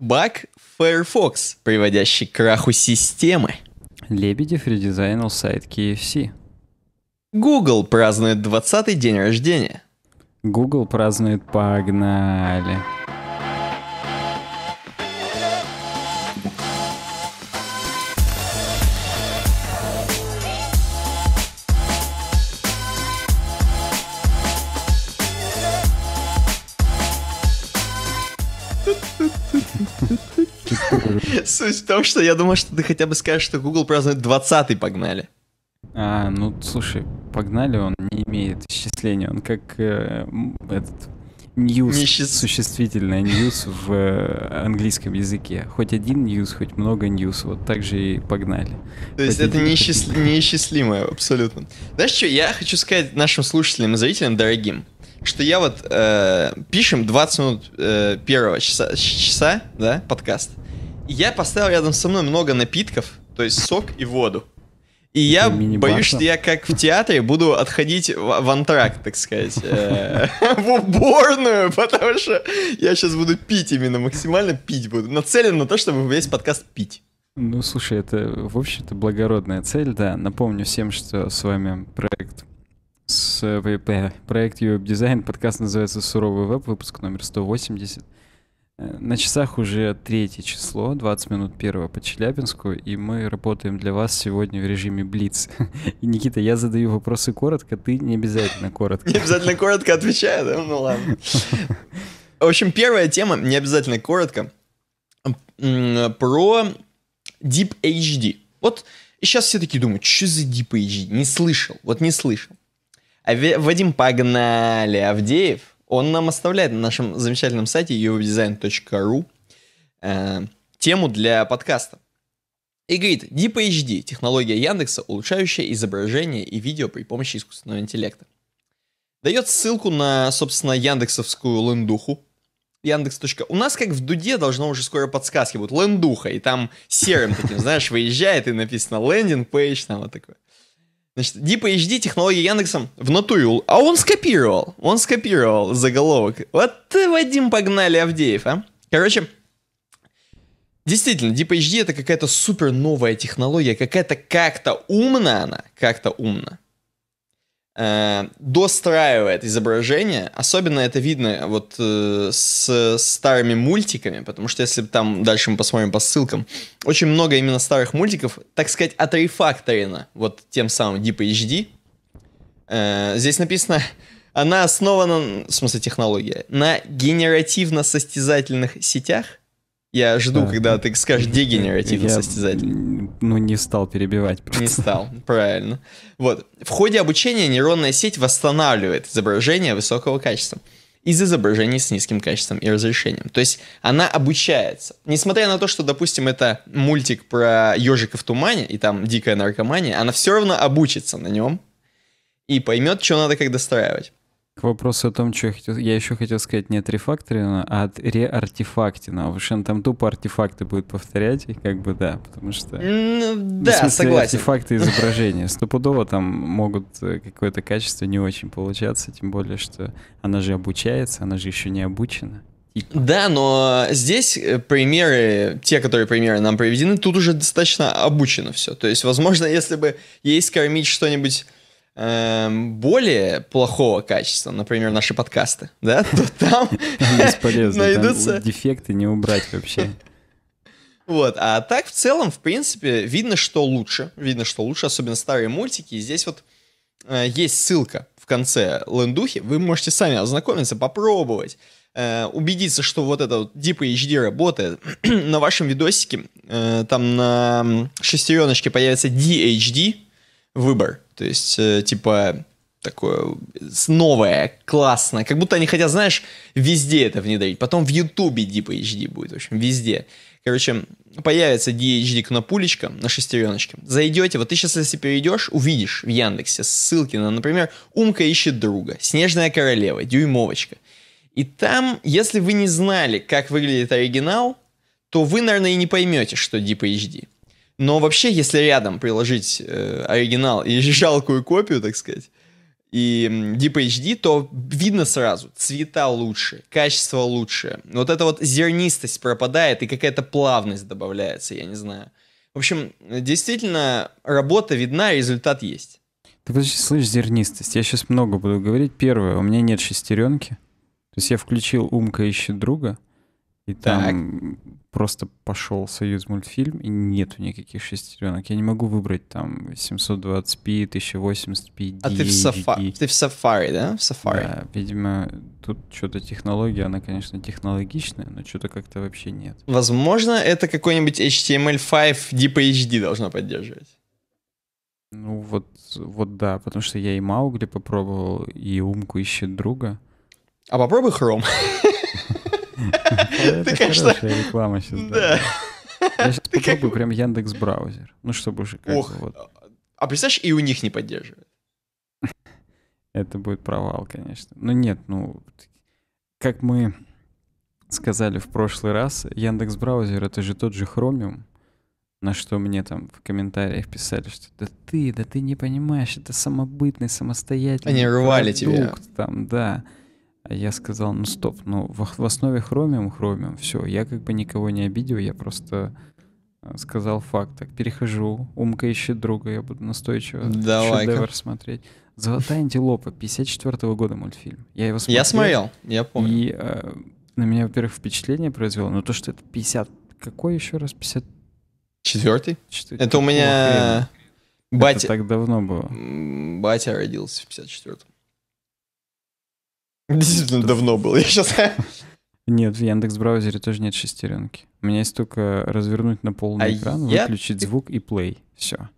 Баг Firefox, приводящий к краху системы. Лебедев редизайнил сайт KFC. Google празднует 20-й день рождения. Google празднует «Погнали». Суть в том, что я думал, что ты хотя бы скажешь, что Google празднует 20-й, погнали. А, ну, слушай, погнали, он не имеет исчисления, он как э, этот ньюс, Несчаст... существительное ньюс в э, английском языке. Хоть один ньюс, хоть много ньюс, вот так же и погнали. То есть хоть это неисчис... неисчислимое, абсолютно. Знаешь что, я хочу сказать нашим слушателям и зрителям, дорогим, что я вот э, пишем 20 минут э, первого часа, часа, да, подкаст. Э, я поставил рядом со мной много напитков, то есть сок и воду. И я боюсь, что я как в театре буду отходить в, в антракт, так сказать, э, в уборную, потому что я сейчас буду пить именно, максимально пить буду. Нацелен на то, чтобы весь подкаст пить. Ну, слушай, это, в общем-то, благородная цель, да. Напомню всем, что с вами проект с, э, э, проект Europe Design, подкаст называется «Суровый веб», выпуск номер 180. Э, на часах уже третье число, 20 минут первого по Челябинску, и мы работаем для вас сегодня в режиме Блиц. И, Никита, я задаю вопросы коротко, ты не обязательно коротко. Не обязательно коротко отвечаю, да? Ну ладно. В общем, первая тема, не обязательно коротко, про Deep HD. Вот сейчас все такие думают, что за Deep HD? Не слышал, вот не слышал. А Вадим Погнали, Авдеев, он нам оставляет на нашем замечательном сайте uwebdesign.ru э, тему для подкаста. И говорит, DPHD – технология Яндекса, улучшающая изображение и видео при помощи искусственного интеллекта. Дает ссылку на, собственно, яндексовскую лендуху. Яндекс. У нас как в Дуде должно уже скоро подсказки будут. Лендуха. И там серым таким, знаешь, выезжает, и написано лендинг пейдж, там вот такое. Значит, DeepHD технологии Яндексом внатурил, а он скопировал, он скопировал заголовок. Вот ты, э, Вадим, погнали, Авдеев, а? Короче, действительно, DeepHD это какая-то супер новая технология, какая-то как-то умна она, как-то умна. Э, достраивает изображение. Особенно это видно вот э, с старыми мультиками, потому что если там дальше мы посмотрим по ссылкам, очень много именно старых мультиков, так сказать, отрефакторено вот тем самым DeepHD. Э, здесь написано, она основана, в смысле технология, на генеративно-состязательных сетях – я жду, да. когда ты скажешь дегенеративно состязатель. Ну, не стал перебивать. Просто. Не стал, правильно. Вот. В ходе обучения нейронная сеть восстанавливает изображение высокого качества из изображений с низким качеством и разрешением. То есть она обучается. Несмотря на то, что, допустим, это мультик про ежика в тумане и там дикая наркомания, она все равно обучится на нем и поймет, что надо как достраивать. К вопросу о том, что я, хотел, я еще хотел сказать не от рефакторина, а от реартефактина. Потому что там тупо артефакты будет повторять, и как бы да, потому что... Ну, ну да, смысле, согласен. артефакты изображения. Стопудово там могут э, какое-то качество не очень получаться, тем более, что она же обучается, она же еще не обучена. Типа. Да, но здесь э, примеры, те, которые примеры нам приведены, тут уже достаточно обучено все. То есть, возможно, если бы ей скормить что-нибудь эм, более плохого качества, например, наши подкасты, да, то там найдутся... дефекты не убрать вообще. Вот, а так в целом, в принципе, видно, что лучше, видно, что лучше, особенно старые мультики, здесь вот э, есть ссылка в конце лендухи, вы можете сами ознакомиться, попробовать, э, убедиться, что вот это вот Deep HD работает. на вашем видосике э, там на шестереночке появится DHD выбор, то есть, э, типа, такое новое, классное. Как будто они хотят, знаешь, везде это внедрить. Потом в Ютубе Deep HD будет, в общем, везде. Короче, появится DHD кнопулечка на шестереночке. Зайдете, вот ты сейчас, если перейдешь, увидишь в Яндексе ссылки на, например, «Умка ищет друга», «Снежная королева», «Дюймовочка». И там, если вы не знали, как выглядит оригинал, то вы, наверное, и не поймете, что Deep HD. Но вообще, если рядом приложить э, оригинал и жалкую копию, так сказать, и Deep HD, то видно сразу, цвета лучше, качество лучше. Вот эта вот зернистость пропадает и какая-то плавность добавляется, я не знаю. В общем, действительно, работа видна, результат есть. Ты подожди, слышь, зернистость. Я сейчас много буду говорить. Первое, у меня нет шестеренки. То есть я включил «Умка ищет друга», и там просто пошел Союз мультфильм, и нету никаких шестеренок. Я не могу выбрать там 720p, 1080p, А ты в, сафа... ты в Safari, да? В Safari. Да, видимо, тут что-то технология, она, конечно, технологичная, но что-то как-то вообще нет. Возможно, это какой-нибудь HTML5 DPHD должна поддерживать. Ну вот, вот да, потому что я и Маугли попробовал, и Умку ищет друга. А попробуй Chrome. Это, конечно, реклама сейчас. Да. Я сейчас попробую прям Яндекс браузер. Ну, чтобы уже как Ох, а представляешь, и у них не поддерживают? Это будет провал, конечно. Ну нет, ну, как мы сказали в прошлый раз, Яндекс браузер это же тот же Chromium, на что мне там в комментариях писали, что да ты, да ты не понимаешь, это самобытный, самостоятельный Они рвали продукт, тебя. Там, да я сказал, ну стоп, ну в, в основе хромиум хромиум, все, я как бы никого не обидел, я просто э, сказал факт. Так, перехожу, умка ищет друга, я буду настойчиво Давай шедевр смотреть. «Золотая антилопа», 54 -го года мультфильм. Я его смотрел. Я смотрел, я помню. И э, на меня, во-первых, впечатление произвело, но ну, то, что это 50... Какой еще раз? 50... Четвертый? Четвертый. Это у меня... Батя... Это так давно было. Батя родился в 54-м. Действительно давно было. Я сейчас... Нет, в Яндекс браузере тоже нет шестеренки. У меня есть только развернуть на полный а экран, я... выключить звук и плей. Все.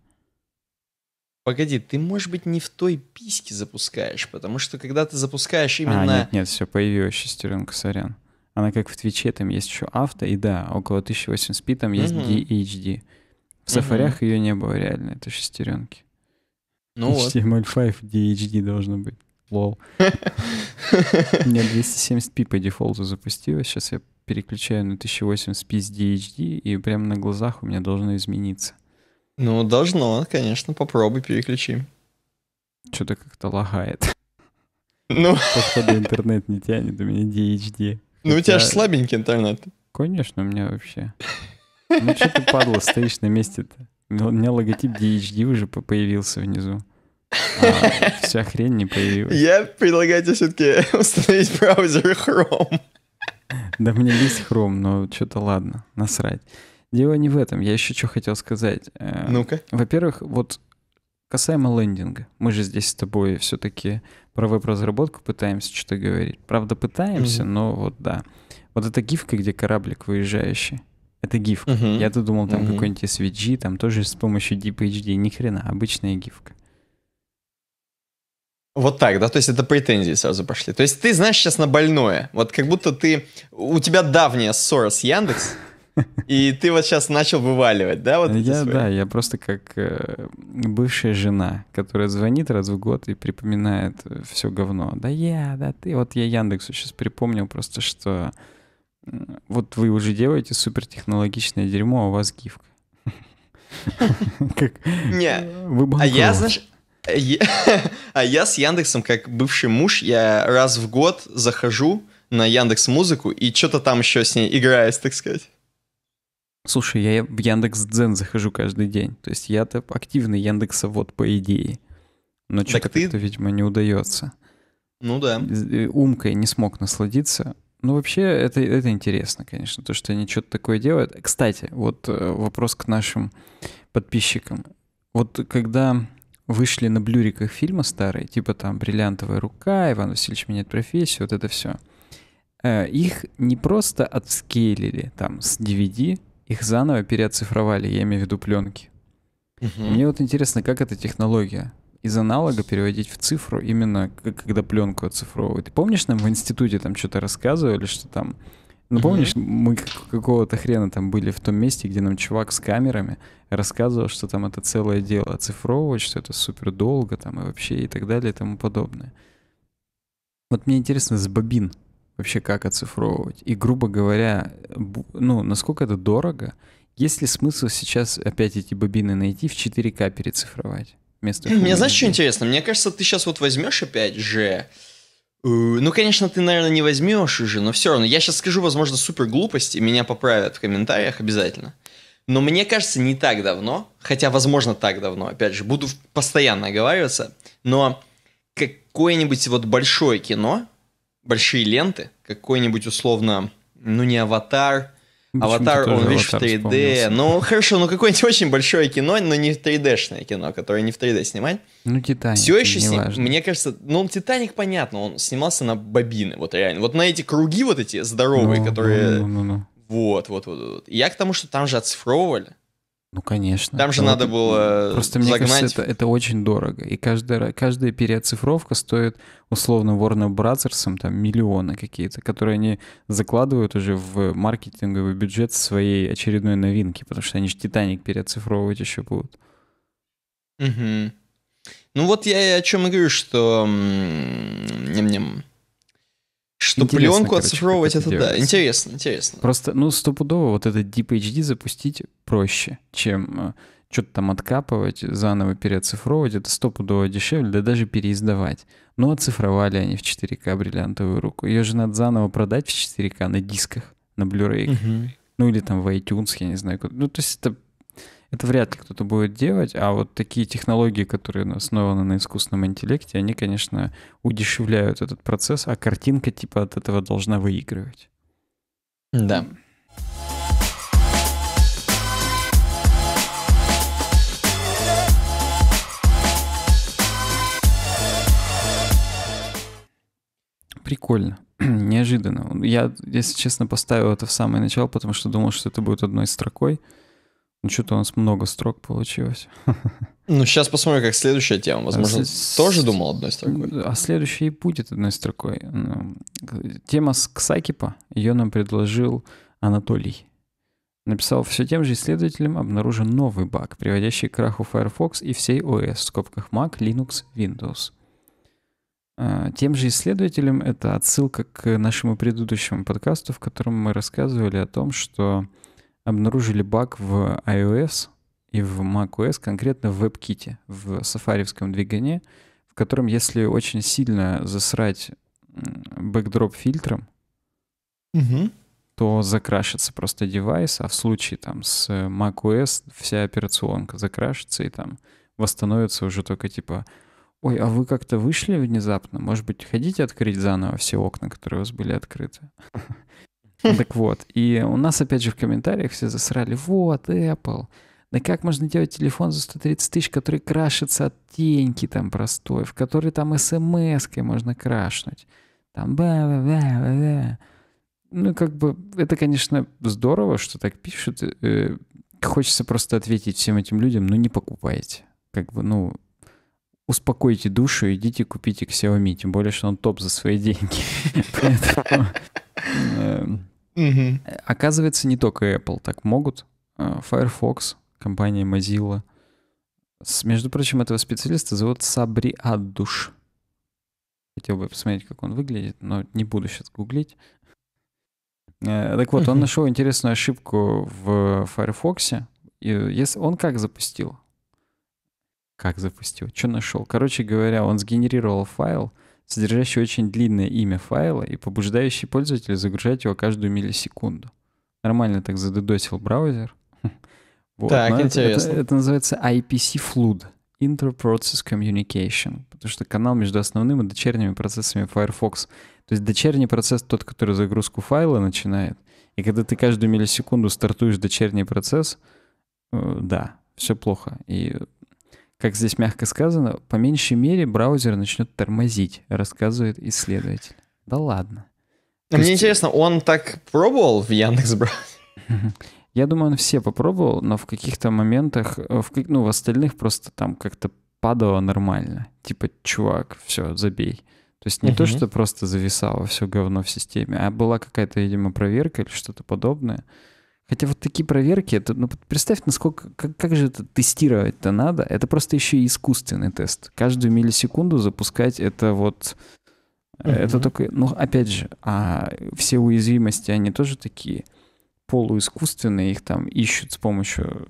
Погоди, ты, может быть, не в той письке запускаешь, потому что когда ты запускаешь а, именно... А, нет, нет, все, появилась шестеренка, сорян. Она как в Твиче, там есть еще авто, и да, около 1080p там есть угу. DHD. В сафарях угу. ее не было реально, это шестеренки. Ну HTML5 вот. DHD эм должно быть лол. У меня 270p по дефолту запустилось. Сейчас я переключаю на 1080p с DHD, и прямо на глазах у меня должно измениться. Ну, должно, конечно. Попробуй переключи. Что-то как-то лагает. Ну. Походу интернет не тянет, у меня DHD. Ну, Хотя... у тебя же слабенький интернет. Конечно, у меня вообще. Ну, что ты, падла, стоишь на месте-то? Ну, у меня логотип DHD уже появился внизу вся хрень не появилась. Я предлагаю тебе все-таки установить браузер Chrome. Да мне есть Chrome, но что-то ладно, насрать. Дело не в этом. Я еще что хотел сказать. Э, Ну-ка. Во-первых, вот касаемо лендинга. Мы же здесь с тобой все-таки про веб-разработку пытаемся что-то говорить. Правда, пытаемся, угу. но вот да. Вот эта гифка, где кораблик выезжающий. Это гифка. Угу. Я-то думал, там угу. какой-нибудь SVG, там тоже с помощью DeepHD. Ни хрена, обычная гифка. Вот так, да, то есть это претензии сразу пошли. То есть ты знаешь сейчас на больное, вот как будто ты, у тебя давняя ссора с Яндекс, и ты вот сейчас начал вываливать, да? Вот я, свои? да, я просто как э, бывшая жена, которая звонит раз в год и припоминает э, все говно. Да я, да ты. Вот я Яндексу сейчас припомнил просто, что э, вот вы уже делаете супертехнологичное дерьмо, а у вас гифка. Не, а я, знаешь, А я с Яндексом, как бывший муж, я раз в год захожу на Яндекс Музыку и что-то там еще с ней играюсь, так сказать. Слушай, я в Яндекс Дзен захожу каждый день. То есть я-то активный Яндекса вот по идее. Но что-то ты... как-то, видимо, не удается. Ну да. Э, умкой не смог насладиться. Ну, вообще, это, это интересно, конечно, то, что они что-то такое делают. Кстати, вот э, вопрос к нашим подписчикам. Вот когда вышли на блюриках фильма старые, типа там «Бриллиантовая рука», «Иван Васильевич меняет профессию», вот это все. Э, их не просто отскейлили там с DVD, их заново переоцифровали, я имею в виду пленки. Угу. Мне вот интересно, как эта технология из аналога переводить в цифру именно когда пленку оцифровывают. Помнишь, нам в институте там что-то рассказывали, что там ну, помнишь, mm-hmm. мы какого-то хрена там были в том месте, где нам чувак с камерами рассказывал, что там это целое дело оцифровывать, что это супер долго там и вообще и так далее и тому подобное. Вот мне интересно, с бобин вообще как оцифровывать? И, грубо говоря, ну, насколько это дорого? Есть ли смысл сейчас опять эти бобины найти в 4К перецифровать? Вместо Мне знаешь, что интересно? Мне кажется, ты сейчас вот возьмешь опять же Э, ну, конечно, ты, наверное, не возьмешь уже, но все равно. Я сейчас скажу, возможно, супер глупость, и меня поправят в комментариях обязательно. Но мне кажется, не так давно, хотя, возможно, так давно, опять же, буду постоянно оговариваться, но какое-нибудь вот большое кино, большие ленты, какой-нибудь условно, ну не аватар, Аватар, он, видишь, в 3D. Вспомнился. Ну, хорошо, ну какое-нибудь очень большое кино, но не 3D-шное кино, которое не в 3D снимать. Ну, Титаник, Все еще сни... Мне кажется, ну, Титаник, понятно, он снимался на бобины, вот реально. Вот на эти круги вот эти здоровые, ну, которые... Ну, ну, ну, ну. ну. Вот, вот, вот, вот. Я к тому, что там же оцифровывали. Ну, конечно. Там же надо было Просто, загнать. мне кажется, это, это очень дорого. И каждая, каждая переоцифровка стоит, условно, Warner Brothers там миллионы какие-то, которые они закладывают уже в маркетинговый бюджет своей очередной новинки, потому что они же «Титаник» переоцифровывать еще будут. Угу. Ну вот я и о чем и говорю, что ням-ням. Что интересно, пленку короче, оцифровывать, это, это да, интересно, интересно. Просто, ну, стопудово вот этот Deep HD запустить проще, чем э, что-то там откапывать, заново переоцифровывать, это стопудово дешевле, да даже переиздавать. Но ну, оцифровали они в 4К бриллиантовую руку. Ее же надо заново продать в 4К на дисках, на Blu-ray. Угу. Ну или там в iTunes, я не знаю. Ну то есть это это вряд ли кто-то будет делать, а вот такие технологии, которые основаны на искусственном интеллекте, они, конечно, удешевляют этот процесс, а картинка типа от этого должна выигрывать. Да. Прикольно неожиданно. Я, если честно, поставил это в самое начало, потому что думал, что это будет одной строкой. Ну, что-то у нас много строк получилось. Ну, сейчас посмотрим, как следующая тема. А Возможно, а с... тоже думал одной строкой. А следующая и будет одной строкой. Ну, тема с Ксакипа. Ее нам предложил Анатолий. Написал все тем же исследователям обнаружен новый баг, приводящий к краху Firefox и всей OS, в скобках Mac, Linux, Windows. А, тем же исследователям это отсылка к нашему предыдущему подкасту, в котором мы рассказывали о том, что обнаружили баг в iOS и в macOS, конкретно в WebKit, в сафаревском двигане, в котором, если очень сильно засрать бэкдроп фильтром, угу. то закрашится просто девайс, а в случае там с macOS вся операционка закрашится и там восстановится уже только типа Ой, а вы как-то вышли внезапно? Может быть, хотите открыть заново все окна, которые у вас были открыты? Так вот, и у нас опять же в комментариях все засрали, вот, Apple, да как можно делать телефон за 130 тысяч, который крашится от теньки там простой, в который там смс-кой можно крашнуть, там ба ба ба ба Ну, как бы, это, конечно, здорово, что так пишут. Э, хочется просто ответить всем этим людям, ну, не покупайте. Как бы, ну, успокойте душу, идите купите Xiaomi, тем более, что он топ за свои деньги. Эм, оказывается, не только Apple так могут. Э, Firefox, компания Mozilla. Между прочим, этого специалиста зовут Сабри Аддуш. Хотел бы посмотреть, как он выглядит, но не буду сейчас гуглить. Э, так вот, он нашел интересную ошибку в Firefox. И если он как запустил? Как запустил? Что нашел? Короче говоря, он сгенерировал файл, содержащий очень длинное имя файла и побуждающий пользователя загружать его каждую миллисекунду. Нормально так задедосил браузер. Вот, так, интересно. Это, это, это называется IPC Flood, Interprocess Communication, потому что канал между основным и дочерними процессами Firefox. То есть дочерний процесс тот, который загрузку файла начинает, и когда ты каждую миллисекунду стартуешь дочерний процесс, э, да, все плохо. И как здесь мягко сказано, по меньшей мере браузер начнет тормозить, рассказывает исследователь. Да ладно. Мне есть... интересно, он так пробовал в Яндекс Браузере? Я думаю, он все попробовал, но в каких-то моментах, э, в, ну, в остальных просто там как-то падало нормально. Типа, чувак, все, забей. То есть не uh то, что просто зависало все говно в системе, а была какая-то, видимо, проверка или что-то подобное. Хотя вот такие проверки, это, ну, представь, насколько, как, как же это тестировать-то надо. Это просто еще и искусственный тест. Каждую миллисекунду запускать это вот... Mm-hmm. Это только... Ну, опять же, а все уязвимости, они тоже такие полуискусственные, их там ищут с помощью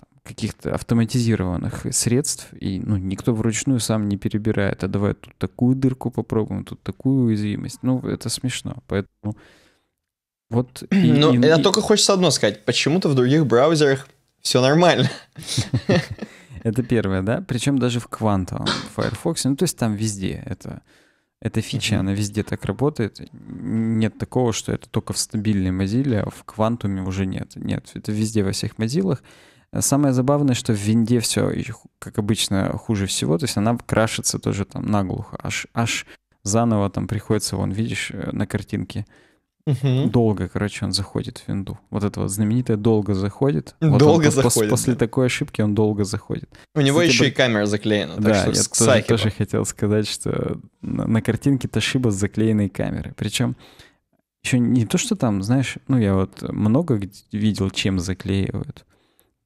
э, каких-то автоматизированных средств, и ну, никто вручную сам не перебирает, а давай тут такую дырку попробуем, тут такую уязвимость. Ну, это смешно. Поэтому вот и, ну, и, я и... только хочется одно сказать. Почему-то в других браузерах все нормально. Это первое, да? Причем даже в квантовом в Firefox. Ну, то есть там везде это... Эта фича, она везде так работает. Нет такого, что это только в стабильной Mozilla, а в квантуме уже нет. Нет, это везде во всех Mozilla. Самое забавное, что в винде все, как обычно, хуже всего. То есть она крашится тоже там наглухо. Аж, аж заново там приходится, вон, видишь, э, на картинке Угу. Долго, короче, он заходит в винду. Вот это вот знаменитое долго заходит. Вот долго он, заходит. Пос, После такой ошибки он долго заходит. У него Кстати, еще бы... и камера заклеена. Так да, что я тоже, тоже хотел сказать, что на, на картинке Ташиба с заклеенной камерой. Причем еще не то, что там, знаешь, ну я вот много видел, чем заклеивают.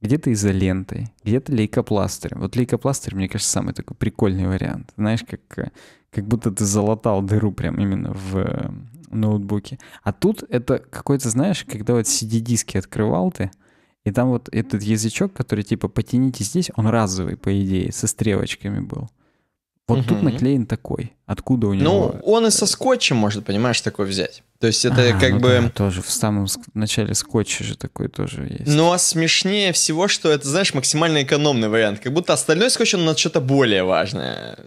Где-то изолентой, где-то лейкопластырем. Вот лейкопластырь, мне кажется, самый такой прикольный вариант. Знаешь, как, э, как будто ты залатал дыру прям именно в ноутбуке. А тут это какой-то, знаешь, когда вот CD-диски открывал ты, и там вот этот язычок, который типа потяните здесь, он разовый, по идее, со стрелочками был. Вот угу. тут наклеен такой. Откуда у ну, него? Ну, он и со скотчем может, понимаешь, такой взять. То есть это а, как ну бы... Да, тоже в самом начале скотча же такой тоже есть. Ну а смешнее всего, что это, знаешь, максимально экономный вариант. Как будто остальной скотч, он на что-то более важное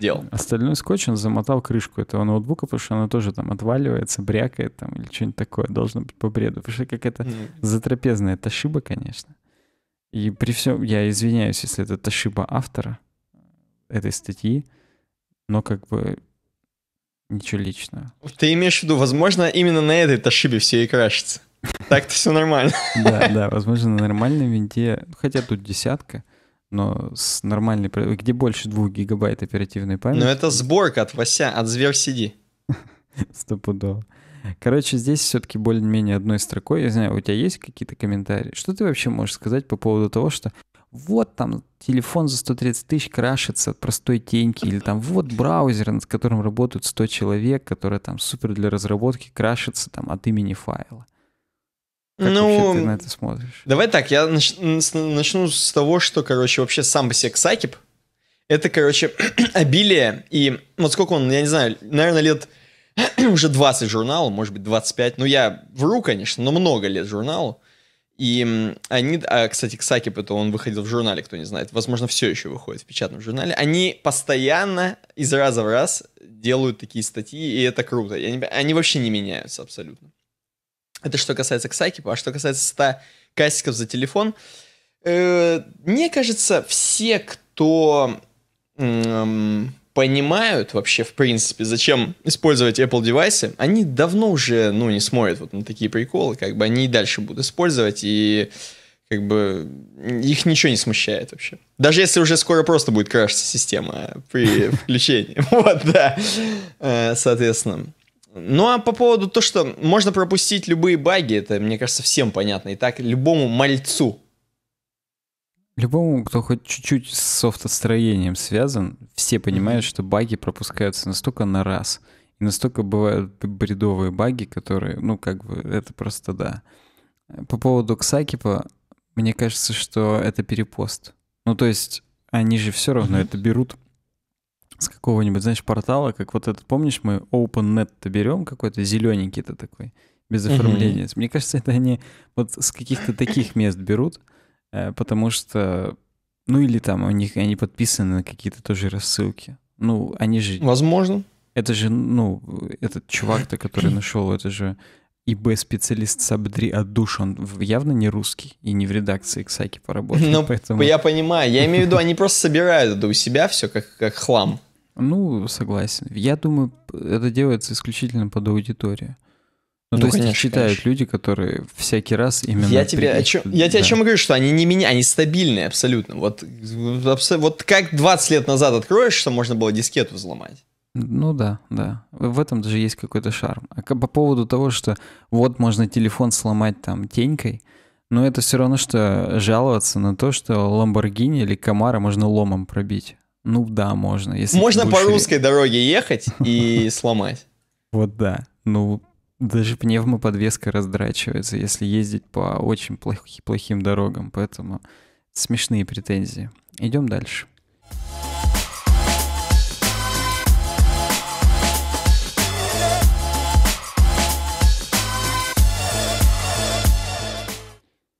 делал. Остальной скотч он замотал крышку этого ноутбука, потому что она тоже там отваливается, брякает там или что-нибудь такое должно быть по бреду. Потому что как это затрапезная ташиба, конечно. И при всем, я извиняюсь, если это ташиба автора этой статьи, но как бы ничего личного. Ты имеешь в виду, возможно, именно на этой ташибе все и крашится. Так-то все нормально. Да, да, возможно, на нормальном винте, хотя тут десятка, но с нормальной, где больше 2 гигабайт оперативной памяти. Но ну, это сборка от Вася, от Звер CD. Стопудово. Короче, здесь все-таки более-менее одной строкой. Я знаю, у тебя есть какие-то комментарии? Что ты вообще можешь сказать по поводу того, что вот там телефон за 130 тысяч крашится от простой теньки, или там вот браузер, над которым работают 100 человек, который там супер для разработки, крашится там от имени файла. Как ну, ты на это смотришь? Давай так, я нач- начну с того, что, короче, вообще сам по себе Ксакип, это, короче, обилие, и вот сколько он, я не знаю, наверное, лет уже 20 журналу, может быть, 25, ну, я вру, конечно, но много лет журналу, и они, а, кстати, Ксакип, это он выходил в журнале, кто не знает, возможно, все еще выходит в печатном журнале, они постоянно из раза в раз делают такие статьи, и это круто, они, они вообще не меняются абсолютно. Это что касается Ксайкипа. А что касается 100 кастиков за телефон, э, мне кажется, все, кто понимают вообще, в принципе, зачем использовать Apple девайсы, они давно уже, ну, не смотрят вот на такие приколы, как бы они и дальше будут использовать, и как бы их ничего не смущает вообще. Даже если уже скоро просто будет крашиться система при включении. Вот, да. Э, соответственно. Ну а по поводу то, что можно пропустить любые баги, это, мне кажется, всем понятно. И так любому мальцу. Любому, кто хоть чуть-чуть с софтостроением связан, все понимают, что баги пропускаются настолько на раз. И настолько бывают бредовые баги, которые, ну, как бы, это просто да. По поводу Ксакипа, мне кажется, что это перепост. Ну, то есть, они же все равно mm-hmm. это берут с какого-нибудь, знаешь, портала, как вот этот, помнишь, мы OpenNet-то берем какой-то зелененький-то такой, без оформления. Mm-hmm. Мне кажется, это они вот с каких-то таких мест берут, э, потому что, ну или там у них они подписаны на какие-то тоже рассылки. Ну, они же... Возможно. Это же, ну, этот чувак-то, который нашел, это же и Б специалист Сабдри Адуш, он явно не русский и не в редакции Ксаки поработал. Ну, поэтому... я понимаю, я имею в виду, они просто собирают это у себя все как, как хлам. Ну, согласен. Я думаю, это делается исключительно под аудиторию. Ну, ну то конечно, есть читают конечно. люди, которые всякий раз именно... Я тебе, при... о чем, я да. тебе о чем говорю, что они не меня, они стабильные абсолютно. Вот, вот как 20 лет назад откроешь, что можно было дискету взломать. Ну да, да. В этом даже есть какой-то шарм. А по поводу того, что вот можно телефон сломать там тенькой, но это все равно, что жаловаться на то, что Ламборгини или Камара можно ломом пробить. Ну да, можно. Если можно по русской дороге ехать и сломать. Вот да. Ну, даже пневмоподвеска раздрачивается, если ездить по очень плохим дорогам. Поэтому смешные претензии. Идем дальше.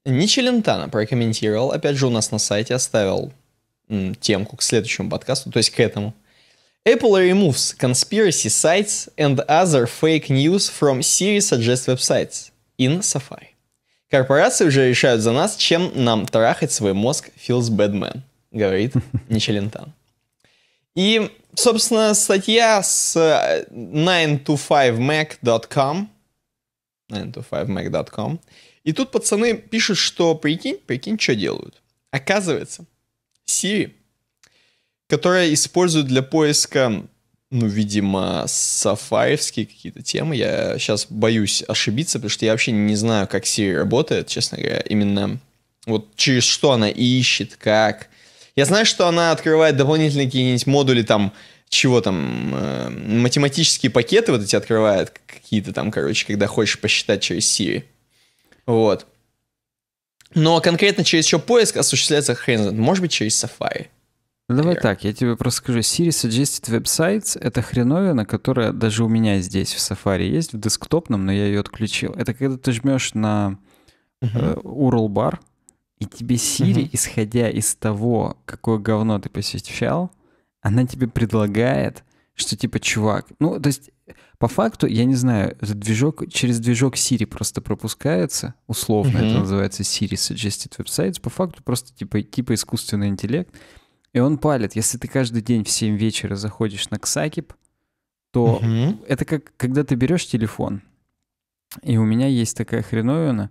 Ничи Лентана прокомментировал, опять же, у нас на сайте оставил темку к следующему подкасту, то есть к этому. Apple removes conspiracy sites and other fake news from Siri suggest websites in Safari. Корпорации уже решают за нас, чем нам трахать свой мозг feels bad man, говорит Ничелентан. И, собственно, статья с 9to5mac.com э, 9to5mac.com и тут пацаны пишут, что прикинь, прикинь, что делают. Оказывается, Siri, которая использует для поиска, ну, видимо, сафаевские какие-то темы. Я сейчас боюсь ошибиться, потому что я вообще не знаю, как Siri работает, честно говоря. Именно вот через что она ищет, как. Я знаю, что она открывает дополнительные какие-нибудь модули там, чего там, э, математические пакеты вот эти открывает какие-то там, короче, когда хочешь посчитать через Siri. Вот. Но конкретно через что поиск осуществляется хрен знает. Может быть, через Safari. давай Here. так, я тебе просто скажу. Siri Suggested Websites — это хреновина, которая даже у меня здесь в Safari есть, в десктопном, но я ее отключил. Это когда ты жмешь на uh-huh. э, URL бар, и тебе Siri, uh-huh. исходя из того, какое говно ты посещал, она тебе предлагает, что типа, чувак, ну, то есть по факту, я не знаю, движок, через движок Siri просто пропускается, условно mm-hmm. это называется Siri Suggested Websites, по факту просто типа, типа искусственный интеллект, и он палит. Если ты каждый день в 7 вечера заходишь на Ксакип, то mm-hmm. это как когда ты берешь телефон, и у меня есть такая хреновина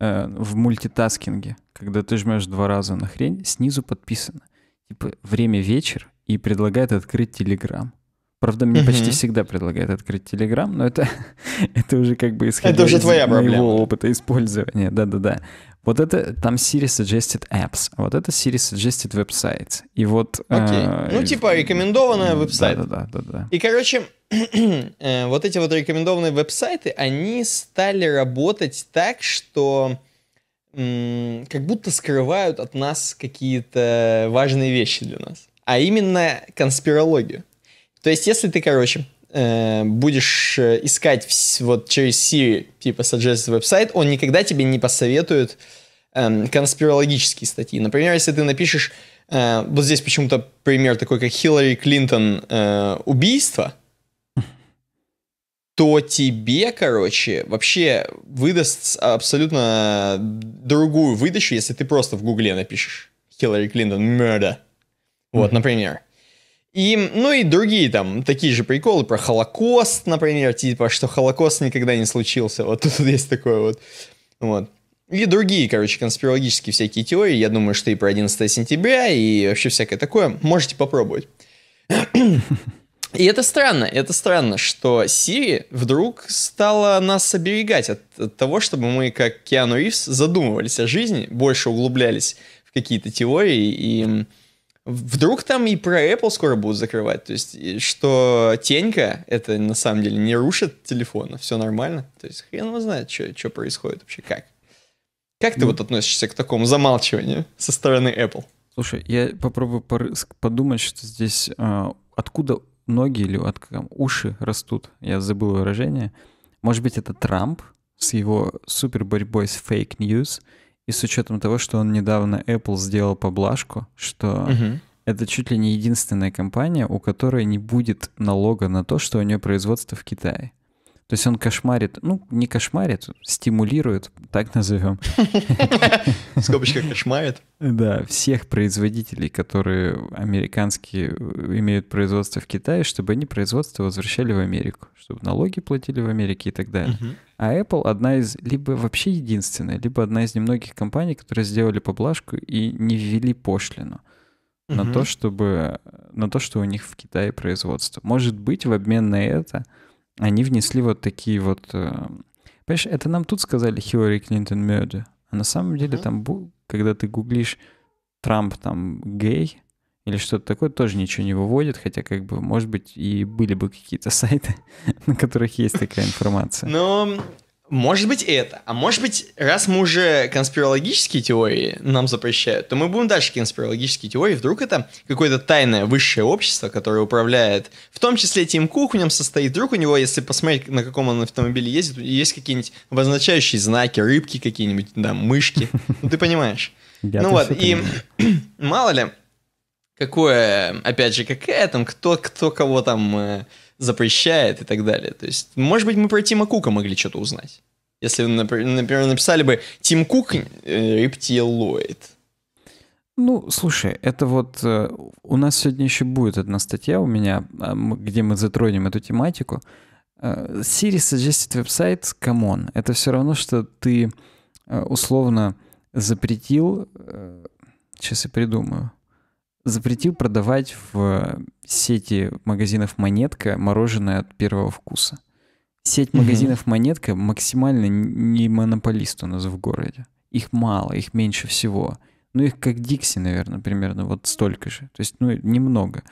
э, в мультитаскинге, когда ты жмешь два раза на хрень, снизу подписано, типа время вечер, и предлагает открыть Телеграм. Правда, мне почти всегда предлагают открыть Telegram, но это, это уже как бы исходя это уже из твоя моего проблема. опыта использования. Да-да-да. Вот это там Siri Suggested Apps, а вот это Siri Suggested Websites. И вот... Окей. Э, ну, типа рекомендованная веб-сайт. Да-да-да. И, короче, э, вот эти вот рекомендованные веб-сайты, они стали работать так, что как будто скрывают от нас какие-то важные вещи для нас. А именно конспирологию. То есть, если ты, короче, э, будешь э, искать вот через Siri, типа, suggest веб-сайт, он никогда тебе не посоветует эм, конспирологические статьи. Например, если ты напишешь, э, вот здесь почему-то пример такой, как Хиллари Клинтон убийство, то тебе, короче, вообще выдаст абсолютно другую выдачу, если ты просто в Гугле напишешь Хиллари Клинтон murder. Вот, например. И, ну и другие там, такие же приколы про Холокост, например, типа, что Холокост никогда не случился. Вот тут есть такое вот. Вот. И другие, короче, конспирологические всякие теории. Я думаю, что и про 11 сентября, и вообще всякое такое. Можете попробовать. И это странно, это странно, что Сири вдруг стала нас оберегать от, от того, чтобы мы, как Киану Ривз, задумывались о жизни, больше углублялись в какие-то теории и Вдруг там и про Apple скоро будут закрывать. То есть, что тенька, это на самом деле не рушит телефона, все нормально. То есть, хрен его знает, что происходит вообще, как. Как ты ну, вот относишься к такому замалчиванию со стороны Apple? Слушай, я попробую подумать, что здесь а, откуда ноги или от, там, уши растут. Я забыл выражение. Может быть, это Трамп с его супер борьбой с фейк-ньюс. news и с учетом того, что он недавно Apple сделал поблажку, что угу. это чуть ли не единственная компания, у которой не будет налога на то, что у нее производство в Китае. То есть он кошмарит, ну, не кошмарит, стимулирует, так назовем. Скобочка кошмарит. Да, всех производителей, которые американские э, имеют производство в Китае, чтобы они производство возвращали в Америку, чтобы налоги платили в Америке и так далее. А Apple одна из, либо вообще единственная, либо одна из немногих компаний, которые сделали поблажку и не ввели пошлину на то, чтобы на то, что у них в Китае производство. Может быть, в обмен на это они внесли вот такие вот... Э, понимаешь, это нам тут сказали Хиллари Клинтон Мерди. А на самом деле mm-hmm. там, когда ты гуглишь Трамп там гей или что-то такое, тоже ничего не выводит, хотя как бы, может быть, и были бы какие-то сайты, на которых есть такая информация. Но ну, может быть это. А может быть, раз мы уже конспирологические теории нам запрещают, то мы будем дальше конспирологические теории. Вдруг это какое-то тайное высшее общество, которое управляет. В том числе Тим Кук в нем состоит. Вдруг у него, если посмотреть, на каком он автомобиле ездит, есть какие-нибудь обозначающие знаки, рыбки какие-нибудь, да, мышки. Ну ты понимаешь. Ну вот, и мало ли, какое, опять же, какая там, кто, кто кого там э, запрещает и так далее. То есть, может быть, мы про Тима Кука могли что-то узнать. Если, например, написали бы Тим Кук э, рептилоид. Ну, слушай, это вот э, у нас сегодня еще будет одна статья у меня, а, где мы затронем эту тематику. Э, Siri suggested website, камон, это все равно, что ты условно запретил, сейчас я придумаю, запретил продавать в э, сети магазинов «Монетка» мороженое от первого вкуса. Сеть магазинов «Монетка» максимально не монополист у нас в городе. Их мало, их меньше всего. Ну, их как Дикси, наверное, примерно вот столько же. То есть, ну, немного.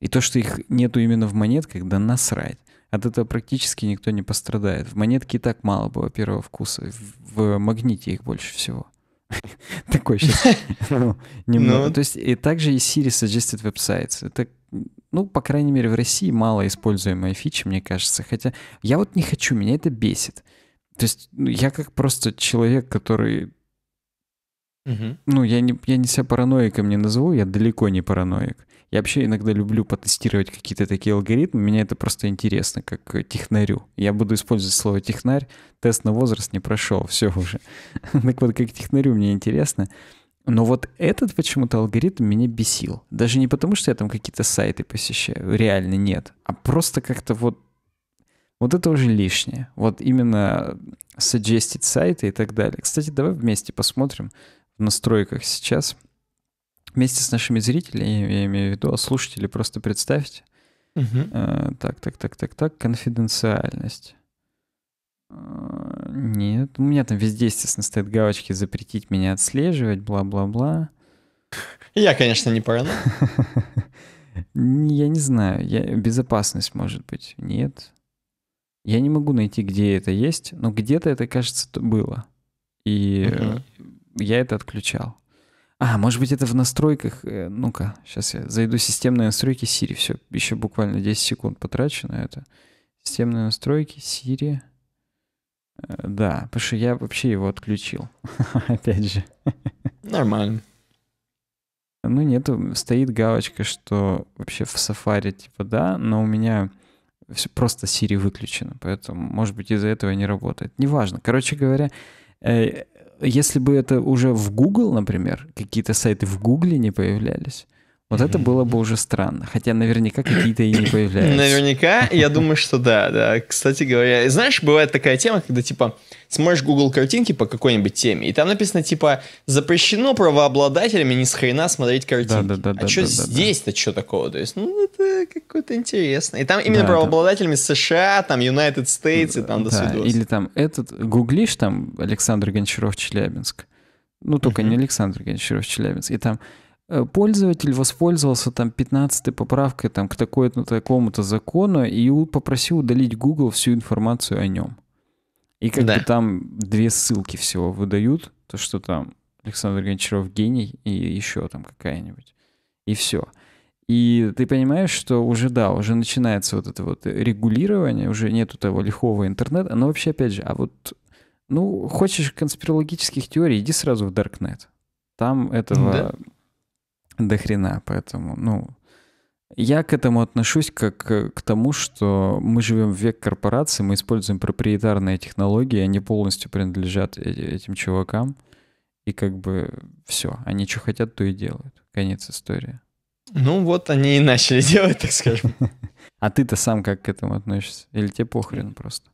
И то, что их нету именно в монетках, да насрать. От этого практически никто не пострадает. В монетке и так мало было первого вкуса. В магните их больше всего. Такой сейчас. Ну, немного. Ну То есть и также и Siri Suggested Websites. Это ну, по крайней мере, в России мало используемая фича, мне кажется. Хотя я вот не хочу, меня это бесит. То есть ну, я как просто человек, который ну, я не, я не себя параноиком не назову, я далеко не параноик. Я вообще иногда люблю потестировать какие-то такие алгоритмы, меня это просто интересно, как э, технарю. Я буду использовать слово технарь, тест на возраст не прошел, все уже. так вот, как технарю мне интересно. Но вот этот почему-то алгоритм меня бесил. Даже не потому, что я там какие-то сайты посещаю, реально нет, а просто как-то вот вот это уже лишнее. Вот именно suggested э, сайты и так далее. Кстати, давай вместе посмотрим, в настройках сейчас. Вместе с нашими зрителями, я имею в виду, а слушатели просто представьте. Угу. Э, так, так, так, так, так, конфиденциальность. Э, нет, у меня там везде, естественно, стоят галочки «Запретить меня отслеживать», бла-бла-бла. Я, конечно, не параноик. Я не знаю. Я... Безопасность, может быть. Нет. Я не могу найти, где это есть, но где-то это, кажется, было. И угу я это отключал. А, может быть, это в настройках. Э, ну-ка, сейчас я зайду в системные настройки Siri. Все, еще буквально 10 секунд потрачу на это. Системные настройки Siri. Э, да, потому что я вообще его отключил. Опять же. Нормально. Ну, нету, стоит галочка, что вообще в Safari типа да, но у меня все просто Siri выключено, поэтому, может быть, из-за этого не работает. Неважно. Короче говоря, э, если бы это уже в Google, например, какие-то сайты в Google не появлялись, вот это было бы уже странно, хотя наверняка какие-то и не появляются. Наверняка, я думаю, что да, да. Кстати говоря, знаешь, бывает такая тема, когда типа смотришь Google картинки по какой-нибудь теме, и там написано типа запрещено правообладателями ни с хрена смотреть картинки. Да, да, да, а что здесь-то что такого? То есть, ну, это какое-то интересное. И там именно правообладателями США, там United States и там до Да. Или там этот, гуглишь там Александр Гончаров, Челябинск. Ну, только не Александр Гончаров, Челябинск. И там Э, пользователь воспользовался там 15 поправкой там, к такой-то ну, такому закону и попросил удалить Google всю информацию о нем. И как да. бы там две ссылки всего выдают, то, что там Александр Гончаров гений и еще там какая-нибудь. И все. И ты понимаешь, что уже, да, уже начинается вот это вот регулирование, уже нету того лихого интернета, но вообще, опять же, а вот, ну, хочешь конспирологических теорий, иди сразу в Даркнет. Там этого... Да до хрена, поэтому, ну, я к этому отношусь как э, к тому, что мы живем в век корпораций, мы используем проприетарные технологии, они полностью принадлежат э, э, этим чувакам, и как бы все, они что хотят, то и делают. Конец истории. Ну вот они и начали делать, так скажем. А ты-то сам как к этому относишься? Или тебе похрен просто?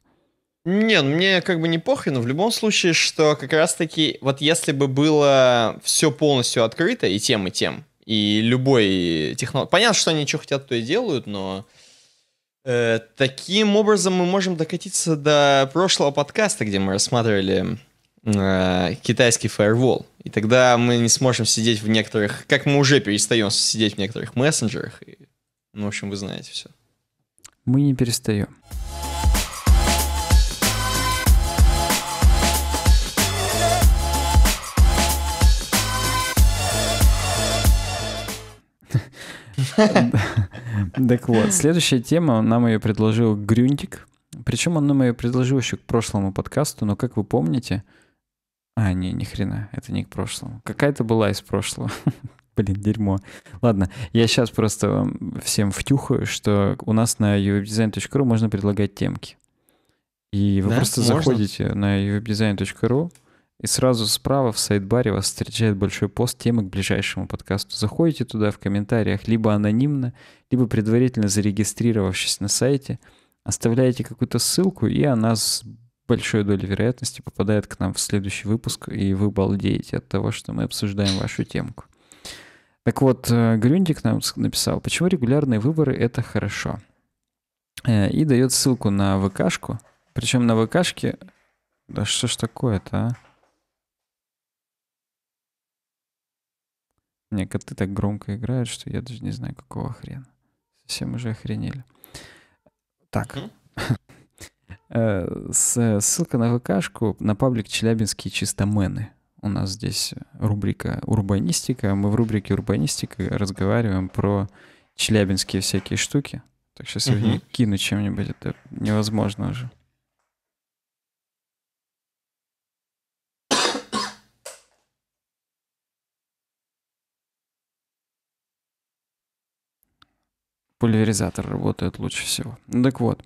Не, ну мне как бы не похрен, но в любом случае, что как раз-таки, вот если бы было все полностью открыто и тем, и тем, и любой технолог... Понятно, что они что хотят, то и делают, но... Э, таким образом мы можем докатиться до прошлого подкаста, где мы рассматривали э, китайский фаервол. И тогда мы не сможем сидеть в некоторых... Как мы уже перестаем сидеть в некоторых мессенджерах. И, ну, в общем, вы знаете все. Мы не перестаем. Так вот, следующая тема, нам ее предложил Грюнтик. Причем он нам ее предложил еще к прошлому подкасту, но, как вы помните... А, не, ни хрена, это не к прошлому. Какая-то была из прошлого. Блин, дерьмо. Ладно, я сейчас просто всем втюхаю, что у нас на uwebdesign.ru можно предлагать темки. И вы да? просто можно? заходите на uwebdesign.ru, и сразу справа в сайдбаре вас встречает большой пост темы к ближайшему подкасту. Заходите туда в комментариях либо анонимно, либо предварительно зарегистрировавшись на сайте, оставляете какую-то ссылку, и она с большой долей вероятности попадает к нам в следующий выпуск, и вы балдеете от того, что мы обсуждаем вашу темку. Так вот, э, Грюндик нам написал, почему регулярные выборы — это хорошо. Э, и дает ссылку на ВКшку. Причем на ВКшке... Да что ж такое-то, а? Не, коты так громко играют, что я даже не знаю, какого хрена. Совсем уже охренели. Так. Э, ссылка на ВКшку, на паблик «Челябинские чистомены». У нас здесь рубрика «Урбанистика». Мы в рубрике «Урбанистика» разговариваем про челябинские всякие штуки. Так сейчас я кину чем-нибудь, это невозможно уже. пульверизатор работает лучше всего. Так вот,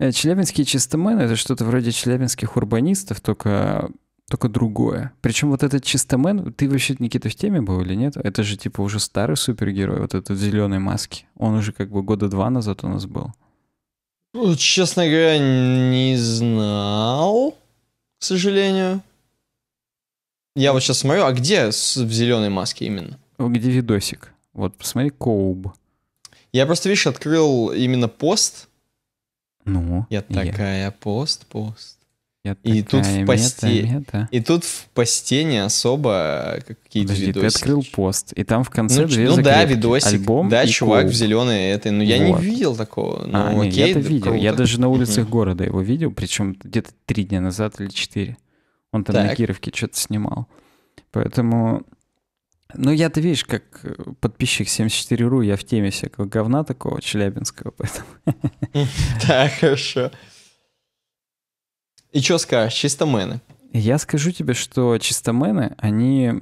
э, челябинские чистомены — это что-то вроде челябинских урбанистов, только только другое. Причем вот этот чистомен, ты вообще, Никита, в теме был или нет? Это же типа уже старый супергерой, вот этот в зеленой маске, Он уже как бы года два назад у нас был. Ну, честно говоря, не знал, к сожалению. Я вот сейчас смотрю, а где в зеленой маске именно? Где видосик? Вот, посмотри, Коуб. Я просто, видишь, открыл именно пост. Ну. Я такая я. пост, пост. Я и тут в посте, мета, мета. и тут в посте не особо какие-то Подожди, видосики. ты открыл пост, и там в конце ну, две ну закрепки. да, видосик, Альбом да, чувак клуб. в зеленой этой, ну я вот. не видел такого, ну а, окей, нет, я это видел, круто. я даже на улицах города его видел, причем где-то три дня назад или четыре. Он там так. на Кировке что-то снимал, поэтому ну, я-то, видишь, как э, подписчик 74.ру, я в теме всякого говна такого челябинского, поэтому... Так хорошо. И что скажешь, чистомены? Я скажу тебе, что чистомены, они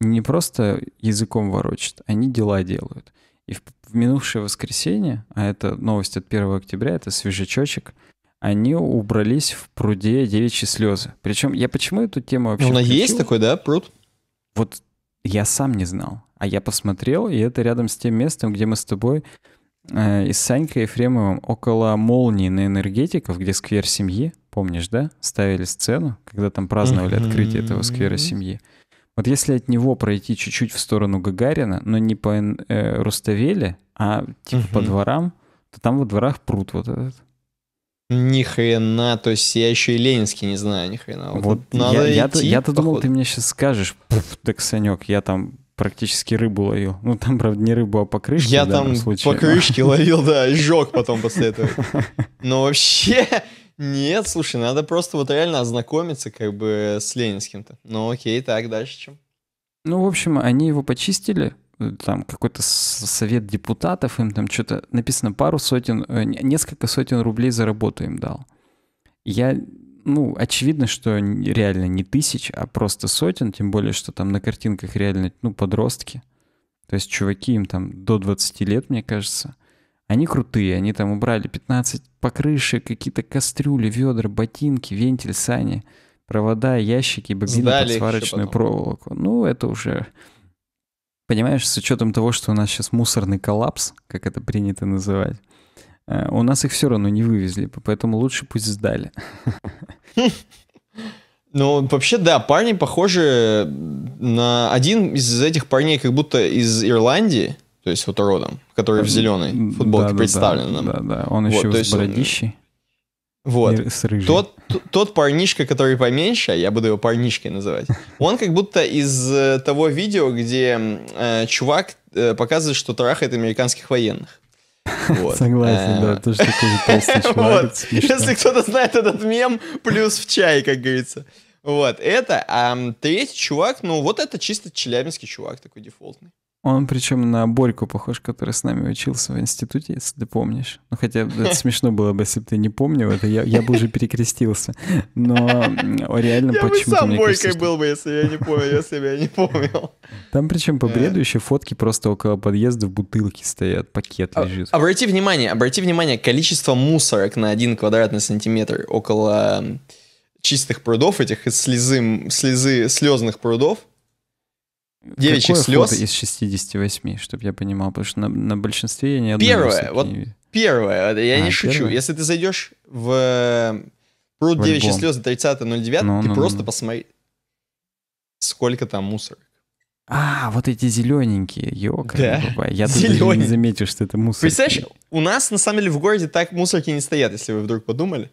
не просто языком ворочат, они дела делают. И в, в минувшее воскресенье, а это новость от 1 октября, это свежачочек, они убрались в пруде девичьи слезы. Причем я почему эту тему вообще... У ну, нас включил? есть такой, да, пруд? Вот я сам не знал. А я посмотрел, и это рядом с тем местом, где мы с тобой э, и с Санькой Ефремовым около молнии на энергетиков, где сквер семьи, помнишь, да? Ставили сцену, когда там праздновали открытие этого сквера семьи. Вот если от него пройти чуть-чуть в сторону Гагарина, но не по э, Руставели, а типа по дворам, то там во дворах пруд вот этот. Ни хрена, то есть я еще и Ленинский не знаю, ни хрена. Вот, вот надо я, идти, я-то, думал, ты мне сейчас скажешь, так, Санек, я там практически рыбу ловил. Ну, там, правда, не рыбу, а покрышки. Я там случае, покрышки но... ловил, да, и сжег потом после этого. Но вообще, нет, слушай, надо просто вот реально ознакомиться как бы с Ленинским-то. Ну, окей, так, дальше чем? Ну, в общем, они его почистили, там какой-то совет депутатов, им там что-то написано пару сотен, э, несколько сотен рублей за работу им дал. Я, ну, очевидно, что реально не тысяч, а просто сотен, тем более, что там на картинках реально, ну, подростки. То есть чуваки им там до 20 лет, мне кажется. Они крутые, они там убрали 15 покрышек, какие-то кастрюли, ведра, ботинки, вентиль, сани, провода, ящики, бобины под сварочную проволоку. Ну, это уже Понимаешь, с учетом того, что у нас сейчас мусорный коллапс, как это принято называть, э, у нас их все равно не вывезли, поэтому лучше пусть сдали. Ну, вообще, да, парни похожи на... Один из этих парней как будто из Ирландии, то есть вот родом, который в зеленой футболке да, представлен нам. Да, да, он еще вот, э, бородищей. Вот. Тот, тот парнишка, который поменьше, я буду его парнишкой называть, он как будто из э, того видео, где э, чувак э, показывает, что трахает американских военных. Вот. Согласен, да, э, тоже такой толстый чувак. Если кто-то знает этот мем, плюс в чай, как говорится. Вот, это. А третий чувак, ну, вот это чисто челябинский чувак такой дефолтный. Он причем на Борьку похож, который с нами учился в институте, если ты помнишь. Ну, хотя это смешно было бы, если бы ты не помнил это, я, я бы уже перекрестился. Но реально я почему-то... Я бы сам Борькой кажется, был бы, если я не помню, если бы я не помнил. Там причем по э. бреду еще фотки просто около подъезда в бутылке стоят, пакет а, лежит. Обрати внимание, обрати внимание, количество мусорок на один квадратный сантиметр около чистых прудов, этих слезы, слезы слезных прудов — девичьих Какое слез. Фото из 68, чтобы я понимал, потому что на, на большинстве я не одной Первое, вот не... первое, я а, не шучу. Если ты зайдешь в э, пруд в девичьих слез 30.09, ну, ты ну, просто ну. посмотри, сколько там мусор. А, вот эти зелененькие, ёка. Да. Я даже не заметил, что это мусор. Представляешь, у нас на самом деле в городе так мусорки не стоят, если вы вдруг подумали.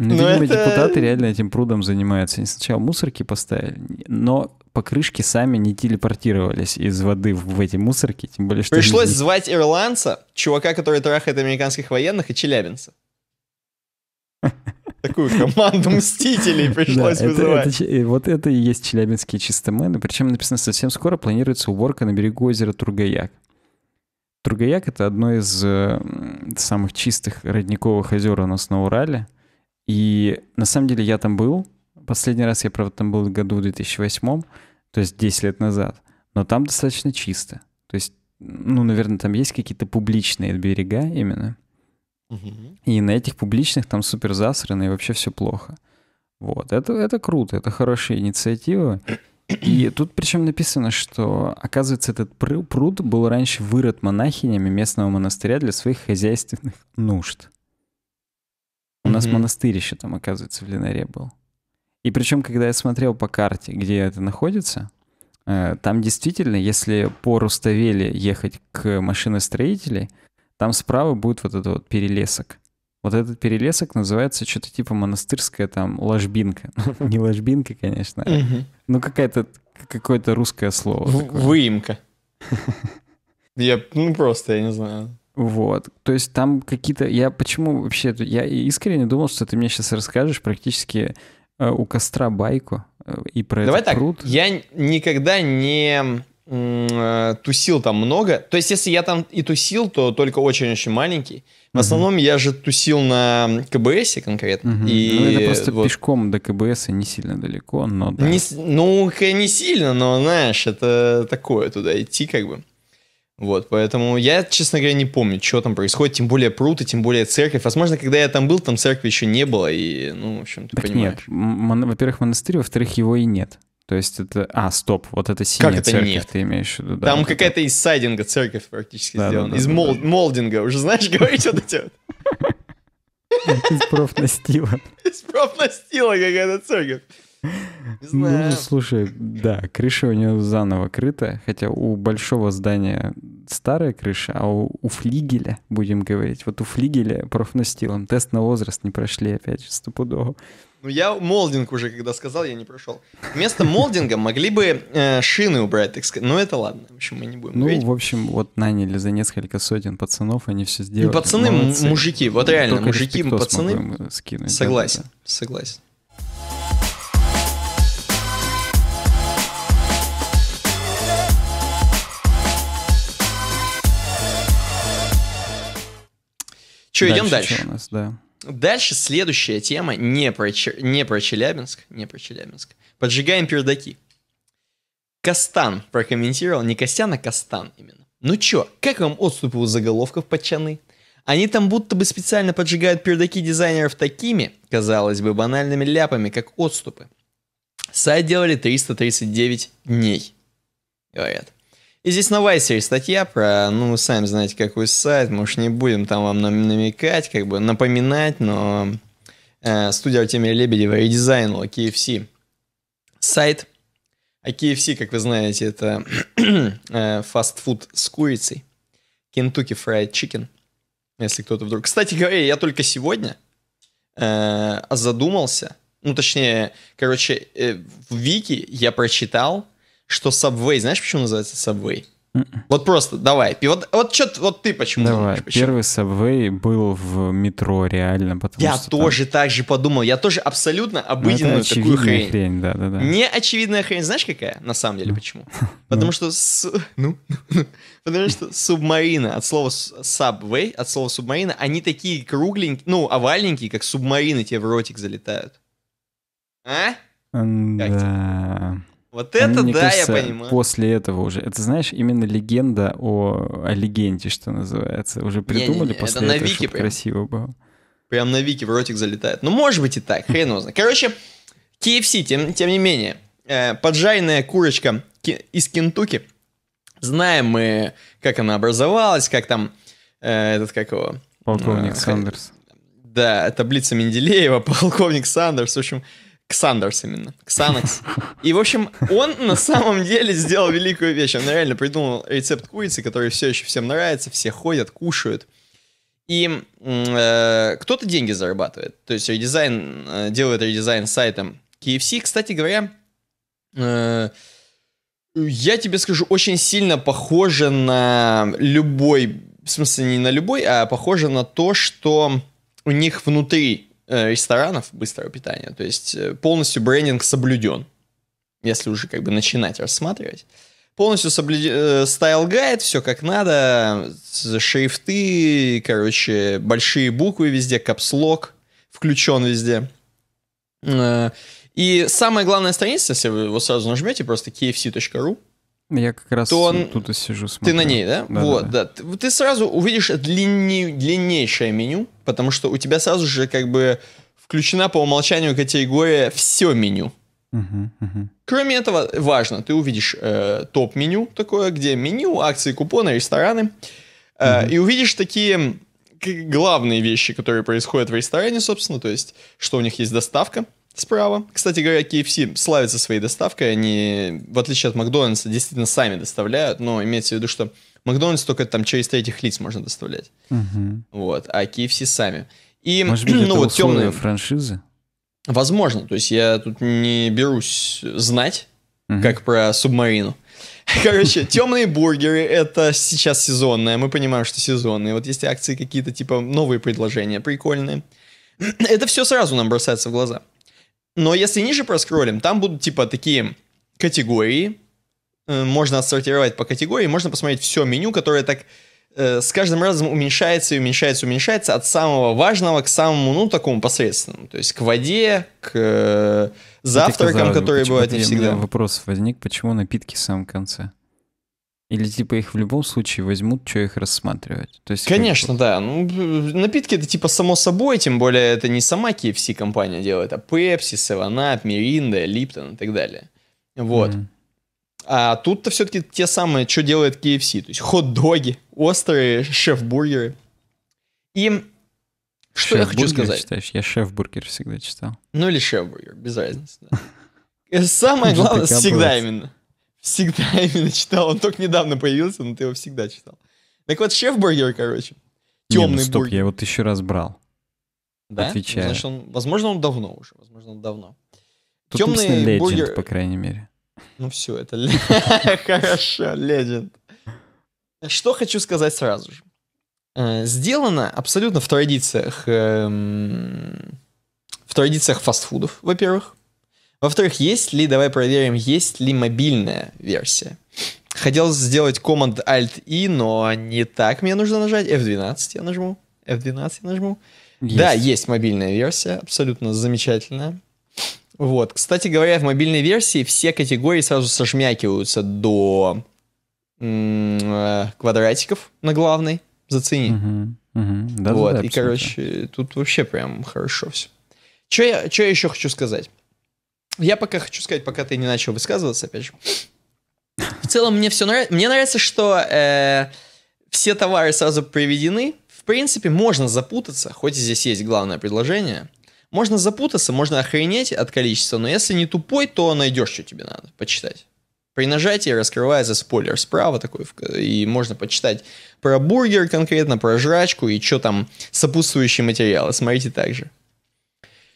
Ну, но видимо, это... депутаты реально этим прудом занимаются. Они сначала мусорки поставили, но покрышки сами не телепортировались из воды в эти мусорки, тем более, что... Пришлось здесь... звать ирландца, чувака, который трахает американских военных, и челябинца. Такую команду мстителей пришлось да, вызывать. Это, это, вот это и есть челябинские чистомены. Причем написано, совсем скоро планируется уборка на берегу озера Тургаяк. Тургаяк — это одно из э, самых чистых родниковых озер у нас на Урале. И на самом деле я там был. Последний раз я, правда, там был в году в 2008 то есть 10 лет назад, но там достаточно чисто. То есть, ну, наверное, там есть какие-то публичные берега именно. Угу. И на этих публичных там супер засрано, и вообще все плохо. Вот, это, это круто, это хорошая инициатива. И тут причем написано, что, оказывается, этот пруд был раньше вырод монахинями местного монастыря для своих хозяйственных нужд. У mm-hmm. нас монастырь еще там, оказывается, в Линаре был. И причем, когда я смотрел по карте, где это находится, э, там действительно, если по Руставели ехать к машиностроителей, там справа будет вот этот вот перелесок. Вот этот перелесок называется что-то типа монастырская там ложбинка. Ну, не ложбинка, конечно. А ну, какая-то какое-то русское слово. Выемка. Я, ну, просто, я не знаю. Вот. То есть там какие-то... Я почему вообще... Я искренне думал, что ты мне сейчас расскажешь практически Э, у костра байку э, и про Давай этот так, пруд. Я никогда не э, тусил там много. То есть, если я там и тусил, то только очень-очень маленький. В угу. основном я же тусил на КБСе конкретно. Угу. И ну, это просто вот. пешком до КБСа не сильно далеко, но да. Не, ну, не сильно, но, знаешь, это такое туда идти как бы. Вот, поэтому я, честно говоря, не помню, что там происходит, тем более пруд и тем более церковь. Возможно, когда я там был, там церкви еще не было, и, ну, в общем, ты так понимаешь. нет, Мон- во-первых, монастырь, во-вторых, его и нет. То есть это... А, стоп, вот это синяя как это церковь нет? ты имеешь в виду. Да, там вот какая-то это... из сайдинга церковь практически да, сделана. Да, да, из да, мол... да. молдинга, уже знаешь, говорить вот эти Из профнастила. Из профнастила какая-то церковь. Ну, ну, знаю. Ну, слушай, да, крыша у нее заново крыта, хотя у большого здания старая крыша, а у, у флигеля, будем говорить, вот у флигеля профнастилом тест на возраст не прошли, опять же, стопудово. Ну, я молдинг уже, когда сказал, я не прошел. Вместо молдинга могли бы э, шины убрать, так сказать. Но ну, это ладно, в общем, мы не будем Ну, говорить. в общем, вот наняли за несколько сотен пацанов, они все сделали. Ну, пацаны, Молодцы. мужики, вот реально, Только мужики, пацаны. Скинуть, согласен, да, да. согласен. Че, идем дальше? Что у нас, да. Дальше следующая тема не про, не про Челябинск, не про Челябинск. Поджигаем пердаки. Кастан прокомментировал, не Костян, а Кастан именно. Ну чё, как вам отступы у заголовков подчаны? Они там будто бы специально поджигают пердаки дизайнеров такими, казалось бы, банальными ляпами, как отступы. Сайт делали 339 дней, говорят. И здесь на Вайсере статья про, ну, сами знаете, какой сайт, мы может, не будем там вам намекать, как бы напоминать, но э, студия Артемия Лебедева редизайнула KFC сайт. А KFC, как вы знаете, это э, фастфуд с курицей. Kentucky Fried Chicken, если кто-то вдруг... Кстати говоря, я только сегодня э, задумался, ну, точнее, короче, э, в Вики я прочитал, что Subway, знаешь, почему называется Subway? М-м. Вот просто, давай. Вот, вот, чё, вот ты почему Давай, думаешь, почему? первый Subway был в метро реально, потому Я что тоже там... так же подумал. Я тоже абсолютно ну, обыденную ну, такую хрень. хрень да, да, да. Не очевидная хрень, знаешь какая? На самом деле ну. почему? Ну. Потому что... Ну? Потому что субмарина от слова Subway, от слова субмарина, они такие кругленькие, ну, овальненькие, как субмарины тебе в ротик залетают. А? Да. Вот это Она, мне да, кажется, я понимаю. После этого уже. Это знаешь, именно легенда о, о легенде, что называется. Уже придумали не, не, не. после это этого, на прям, красиво было. Прям на Вики в ротик залетает. Ну, может быть и так, хрен его знает. Короче, KFC, тем, тем не менее, э, поджаренная курочка из Кентуки. Знаем мы, как она образовалась, как там э, этот, как его... Полковник э, Сандерс. Да, таблица Менделеева, полковник Сандерс, в общем... Ксандерс именно. Ксанакс. И, в общем, он на самом деле сделал великую вещь. Он реально придумал рецепт курицы, который все еще всем нравится, все ходят, кушают. И э, кто-то деньги зарабатывает. То есть редизайн, э, делает редизайн сайтом KFC. Кстати говоря, э, я тебе скажу, очень сильно похоже на любой, в смысле не на любой, а похоже на то, что у них внутри Э, ресторанов быстрого питания. То есть э, полностью брендинг соблюден, если уже как бы начинать рассматривать. Полностью соблюден стайл-гайд, все как надо, шрифты, короче, большие буквы везде, капслок включен везде. Э, и самая главная страница, если вы его сразу нажмете, просто kfc.ru, я как раз то он... тут и сижу смотрю. Ты на ней, да? да вот, да. да. Ты сразу увидишь длинней, длиннейшее меню, потому что у тебя сразу же как бы включена по умолчанию категория «все меню». Угу, угу. Кроме этого, важно, ты увидишь э, топ-меню такое, где меню, акции, купоны, рестораны, э, и увидишь такие главные вещи, которые происходят в ресторане, собственно, то есть, что у них есть доставка, справа. Кстати говоря, KFC славится своей доставкой. Они, в отличие от Макдональдса, действительно сами доставляют. Но имеется в виду, что Макдональдс только там через третьих лиц можно доставлять. Угу. Вот, а KFC сами. И, Может быть, ну, это вот темные франшизы? Возможно. То есть я тут не берусь знать, угу. как про субмарину. Короче, темные бургеры это сейчас сезонное. Мы понимаем, что сезонные. Вот есть акции какие-то, типа новые предложения, прикольные. Это все сразу нам бросается в глаза. Но если ниже проскроллим, там будут типа такие категории. Э, можно отсортировать по категории, можно посмотреть все меню, которое так э, с каждым разом уменьшается и уменьшается, уменьшается от самого важного к самому, ну, такому посредственному. То есть к воде, к э, завтракам, которые бывают не всегда. У меня вопрос возник, почему напитки в самом конце? Или типа их в любом случае возьмут, что их рассматривать? То есть, Конечно, как... да. Ну, напитки это типа само собой, тем более это не сама KFC компания делает, а Pepsi, Seven Up, Mirinda, Lipton и так далее. Вот. mm А тут-то все-таки те самые, что делает KFC. То есть хот-доги, острые шеф-бургеры. И что я хочу сказать? Читаешь? Я шеф-бургер всегда читал. Ну или шеф-бургер, без разницы. Да. Самое главное, всегда именно всегда именно читал. Он только недавно появился, но ты его всегда читал. Так вот, шеф-бургер, короче. Темный Не, ну, стоп, бургер. я его тысячу раз брал. Да? Отвечаю. Значит, он, возможно, он давно уже. Возможно, он давно. Темный бургер... по крайней мере. Ну все, это хорошо, легенд. Что хочу сказать сразу же. Э, сделано абсолютно в традициях эм, в традициях фастфудов, во-первых. Во-вторых, есть ли, давай проверим, есть ли мобильная версия. Хотел сделать команд alt И, но не так мне нужно нажать. F12 я нажму. F12 я нажму. Есть. Да, есть мобильная версия, абсолютно замечательная. Вот, кстати говоря, в мобильной версии все категории сразу сожмякиваются до э, квадратиков на главной. Зацени. Угу, угу. Да, вот, да, и, абсолютно. короче, тут вообще прям хорошо все. Че я, че я еще хочу сказать? Я пока хочу сказать, пока ты не начал высказываться, опять же. В целом мне все нравится. Мне нравится, что э, все товары сразу приведены. В принципе, можно запутаться, хоть здесь есть главное предложение. Можно запутаться, можно охренеть от количества, но если не тупой, то найдешь, что тебе надо почитать. При нажатии раскрывается спойлер справа такой, и можно почитать про бургер конкретно, про жрачку и что там сопутствующие материалы. Смотрите также.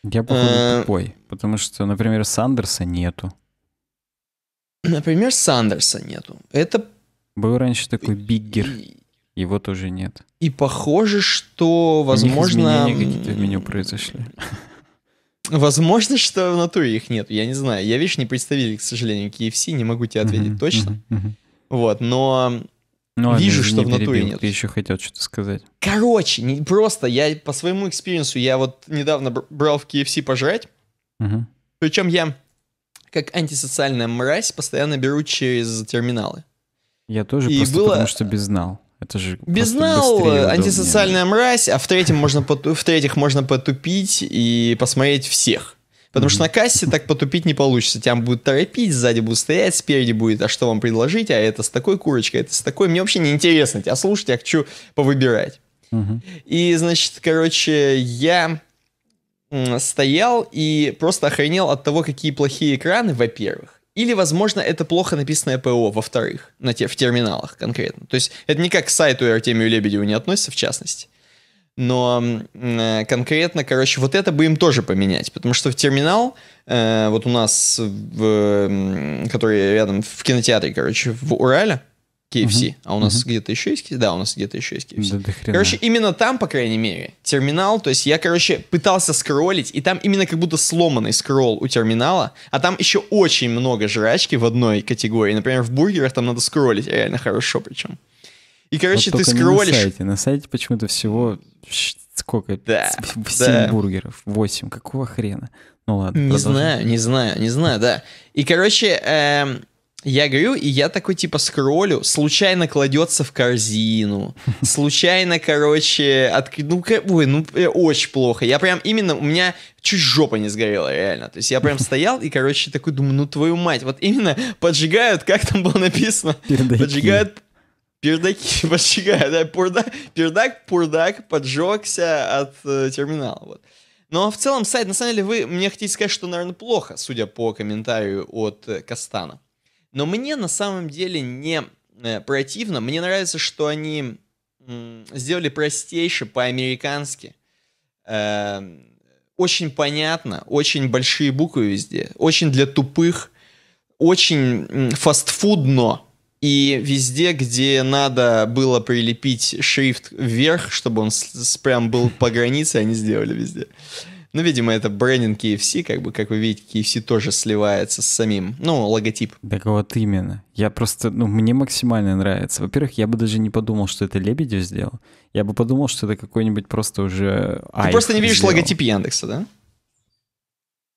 Я, походу, э, тупой. Потому что, например, Сандерса нету. Например, Сандерса нету. Это... Был раньше такой Биггер. Его тоже нет. И похоже, что, возможно... какие-то в меню произошли. Возможно, что в натуре их нет. Я не знаю. Я вещь не представитель, к сожалению, KFC. Не могу тебе ответить точно. Вот, но... Ну, Вижу, что в натуре перебил, нет. Ты еще хотел что-то сказать. Короче, не, просто я по своему экспириенсу, я вот недавно брал в KFC пожрать, Угу. Причем я, как антисоциальная мразь, постоянно беру через терминалы. Я тоже и просто было... потому что безнал. Это же Безнал, антисоциальная мразь, а в третьем можно поту... в третьих можно потупить и посмотреть всех. Потому mm-hmm. что на кассе так потупить не получится. Тебя будут торопить, сзади будут стоять, спереди будет, а что вам предложить, а это с такой курочкой, это с такой. Мне вообще не интересно тебя слушать, я хочу повыбирать. Mm-hmm. И, значит, короче, я стоял и просто охренел от того, какие плохие экраны, во-первых. Или, возможно, это плохо написанное ПО, во-вторых, на те, в терминалах конкретно. То есть это никак к сайту Артемию Лебедеву не относится, в частности. Но э, конкретно, короче, вот это бы им тоже поменять, потому что в терминал, э, вот у нас, в, который рядом в кинотеатре, короче, в Урале, KFC, угу. а у нас угу. где-то еще есть KFC? Да, у нас где-то еще есть KFC. Да, да короче, именно там, по крайней мере, терминал, то есть я, короче, пытался скроллить, и там именно как будто сломанный скролл у терминала, а там еще очень много жрачки в одной категории. Например, в бургерах там надо скроллить реально хорошо причем. И, короче, вот ты скроллишь... На сайте, на сайте почему-то всего сколько? Да, 7 да. бургеров, 8, какого хрена? Ну ладно. Не продолжим. знаю, не знаю, не знаю, да. И, короче, эм, я говорю, и я такой типа скроллю, случайно кладется в корзину, случайно, короче, от... ну, ой, ну, э, очень плохо. Я прям именно, у меня чуть жопа не сгорела, реально. То есть я прям стоял и, короче, такой думаю, ну твою мать, вот именно поджигают, как там было написано, Пердаки. поджигают пердаки, поджигают, да, пурда, пердак, пурдак поджегся от э, терминала, вот. Но в целом сайт, на самом деле, вы мне хотите сказать, что, наверное, плохо, судя по комментарию от э, Кастана. Но мне на самом деле не э, противно. Мне нравится, что они сделали простейше по-американски. Эм, очень понятно, очень большие буквы везде, очень для тупых, очень фастфудно. И везде, где надо было прилепить шрифт вверх, чтобы он с, с, прям был по границе, они сделали везде. Uh, ну, видимо, это брендинг KFC, как бы, как вы видите, KFC тоже сливается с самим, ну, логотип. Так вот именно. Я просто, ну, мне максимально нравится. Во-первых, я бы даже не подумал, что это Лебедев сделал. Я бы подумал, что это какой-нибудь просто уже... Ты просто не видишь сделал. логотип Яндекса, да?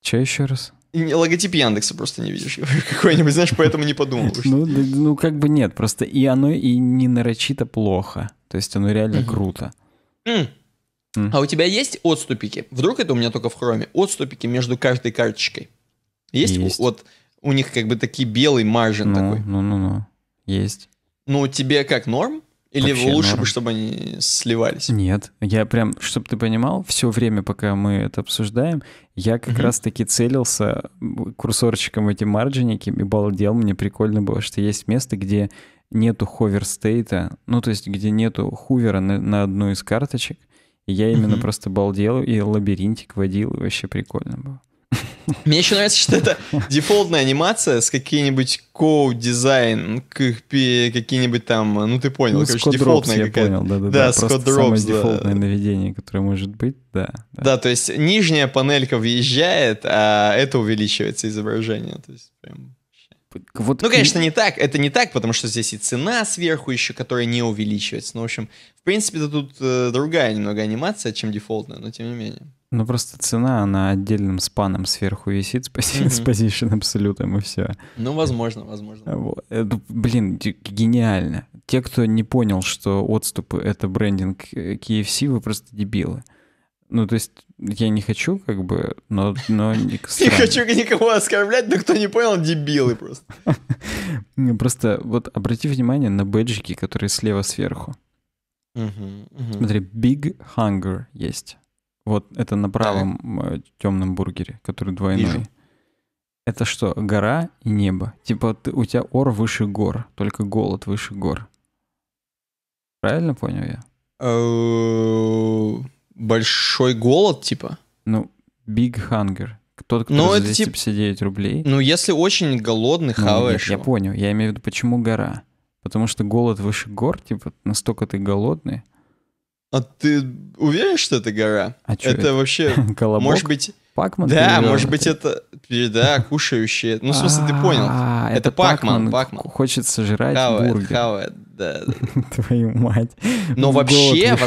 Че еще раз? Логотип Яндекса просто не видишь какой-нибудь, знаешь, поэтому не подумал. Ну, ну, как бы нет, просто и оно и не нарочито плохо. То есть оно реально круто. А у тебя есть отступики? Вдруг это у меня только в хроме. Отступики между каждой карточкой. Есть, есть. вот у них как бы такие белый маржин ну, такой. Ну, ну, ну. Есть. Ну, тебе как норм? Или Вообще лучше норм. бы, чтобы они сливались? Нет, я прям, чтобы ты понимал, все время, пока мы это обсуждаем, я как угу. раз-таки целился курсорчиком эти марджиники и балдел, мне прикольно было, что есть место, где нету ховерстейта, ну то есть где нету хувера на, на одну из карточек, я именно просто балдел и лабиринтик водил, и вообще прикольно было. Мне еще нравится, что это дефолтная анимация с какими нибудь коу-дизайн, какие-нибудь там, э, ну ты понял, ну, короче, дефолтная какая-то. понял, да, да, да, да просто Dropes, самое да. дефолтное наведение, которое может быть, да, да. Да, то есть нижняя панелька въезжает, а это увеличивается изображение, то есть прям Типа, вот ну, конечно, не так. Это не так, потому что здесь и цена сверху еще, которая не увеличивается. Ну, в общем, в принципе, это тут э, другая немного анимация, чем дефолтная, но тем не менее. Ну, просто цена, она отдельным спаном сверху висит с, пози- mm-hmm. с позицией абсолютом, и все. Ну, возможно, возможно. Вот. Э, ну, блин, гениально. Те, кто не понял, что отступы — это брендинг KFC, э, вы просто дебилы. Ну, то есть я не хочу, как бы, но... но не хочу никого оскорблять, но кто не понял, дебилы просто. Просто вот обрати внимание на бэджики, которые слева сверху. Смотри, Big Hunger есть. Вот это на правом э, темном бургере, который двойной. Это что, гора и небо? Типа ты, у тебя ор выше гор, только голод выше гор. Правильно понял я? Большой голод, типа? Ну, big hunger. Тот, кто ну, за 259 тип... рублей. Ну, если очень голодный, ну, хаваешь. Нет, я понял. Я имею в виду, почему гора? Потому что голод выше гор, типа, настолько ты голодный. А ты уверен, что это гора? А это, это вообще... Может быть... Пакман? Да, может быть, это да, кушающие. Ну, в смысле, ты а, понял. Это Пакман. Пакман. Хочет сожрать бургер. Хавает, да. Твою мать. Но вообще,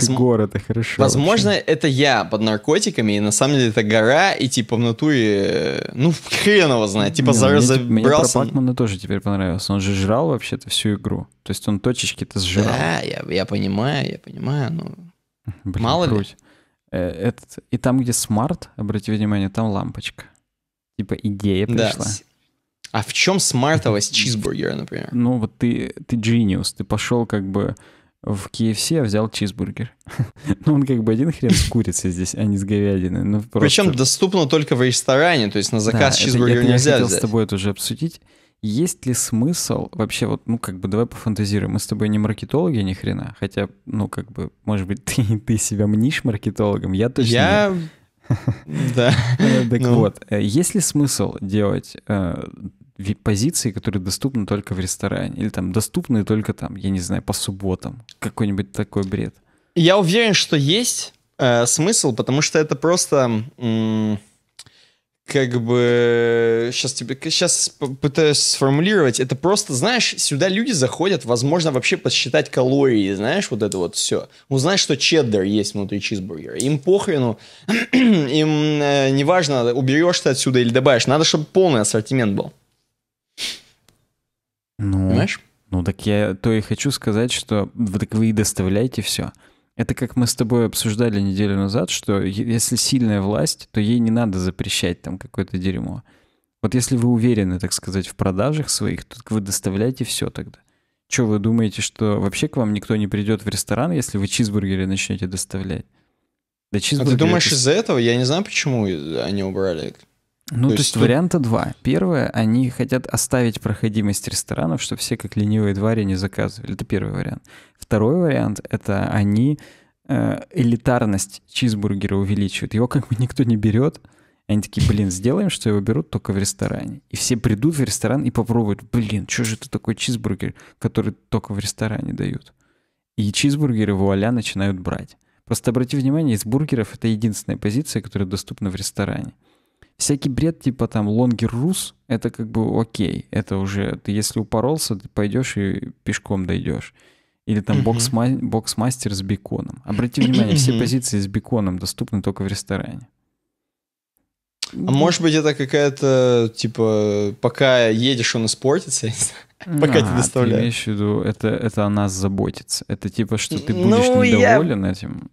возможно, это я под наркотиками, и на самом деле это гора, и типа в натуре, э, ну, хрен его знает, типа забрался. Ну, мне про Пакмана тоже теперь понравился. Он же жрал вообще-то всю игру. То есть он точечки-то сжирал. Да, я понимаю, я понимаю, но... Ну. Мало ли. Э, этот, и там, где смарт, обратите внимание, там лампочка. Типа идея пришла. Да. А в чем смартовость чизбургера, например? Ну, вот ты, ты genius, ты пошел как бы в KFC, а взял чизбургер. ну, он как бы один хрен с курицей здесь, а не с говядиной. Ну, просто... Причем доступно только в ресторане, то есть на заказ да, чизбургер это, это нельзя я хотел взять. с тобой это уже обсудить есть ли смысл вообще вот, ну, как бы, давай пофантазируем. Мы с тобой не маркетологи ни хрена, хотя, ну, как бы, может быть, ты, ты себя мнишь маркетологом, я точно... Я... Да. Ну, так ну. вот, э, есть ли смысл делать э, позиции, которые доступны только в ресторане? Или там доступны только там, я не знаю, по субботам? Какой-нибудь такой бред. Я уверен, что есть э, смысл, потому что это просто как бы сейчас тебе сейчас пытаюсь сформулировать, это просто, знаешь, сюда люди заходят, возможно, вообще подсчитать калории, знаешь, вот это вот все. Узнать, ну, что чеддер есть внутри чизбургера. Им похрену, им э, неважно, уберешь ты отсюда или добавишь. Надо, чтобы полный ассортимент был. Ну, Понимаешь? Ну, так я то и хочу сказать, что вы, так вы и доставляете все. Это как мы с тобой обсуждали неделю назад, что если сильная власть, то ей не надо запрещать там какое-то дерьмо. Вот если вы уверены, так сказать, в продажах своих, то вы доставляете все тогда. Что вы думаете, что вообще к вам никто не придет в ресторан, если вы чизбургеры начнете доставлять? Да чизбургеры... А ты думаешь, из-за этого? Я не знаю, почему э, они убрали ну, то, то есть, тут... варианта два. Первое, они хотят оставить проходимость ресторанов, чтобы все как ленивые твари не заказывали. Это первый вариант. Второй вариант — это они э, элитарность чизбургера увеличивают. Его как бы никто не берет. Они такие, блин, сделаем, что его берут только в ресторане. И все придут в ресторан и попробуют, блин, что же это такой чизбургер, который только в ресторане дают. И чизбургеры вуаля начинают брать. Просто обрати внимание, из бургеров это единственная позиция, которая доступна в ресторане всякий бред типа там лонгер рус, это как бы окей. Это уже, ты если упоролся, ты пойдешь и пешком дойдешь. Или там бокс-мастер бокс с беконом. Обрати внимание, все позиции с беконом доступны только в ресторане. А может быть, это какая-то, типа, пока едешь, он испортится, пока а, тебе доставляют. Я имею в виду, это, это о нас заботится. Это типа, что ты будешь ну, недоволен этим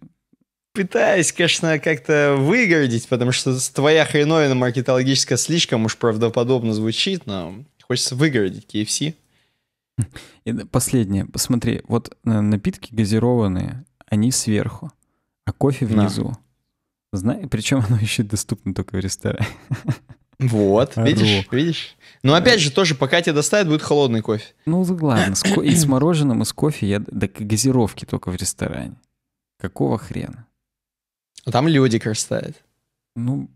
пытаюсь, конечно, как-то выгородить, потому что твоя хреновина маркетологическая слишком уж правдоподобно звучит, но хочется выгородить KFC. И последнее. Посмотри, вот э, напитки газированные, они сверху, а кофе внизу. Да. Зна... Причем оно еще доступно только в ресторане. Вот, Ору. видишь, видишь. Но опять же, тоже, пока тебе доставят, будет холодный кофе. Ну, ладно, с ко... и с мороженым, и с кофе я... до газировки только в ресторане. Какого хрена? Но ну, там Людикер ставит. Ну,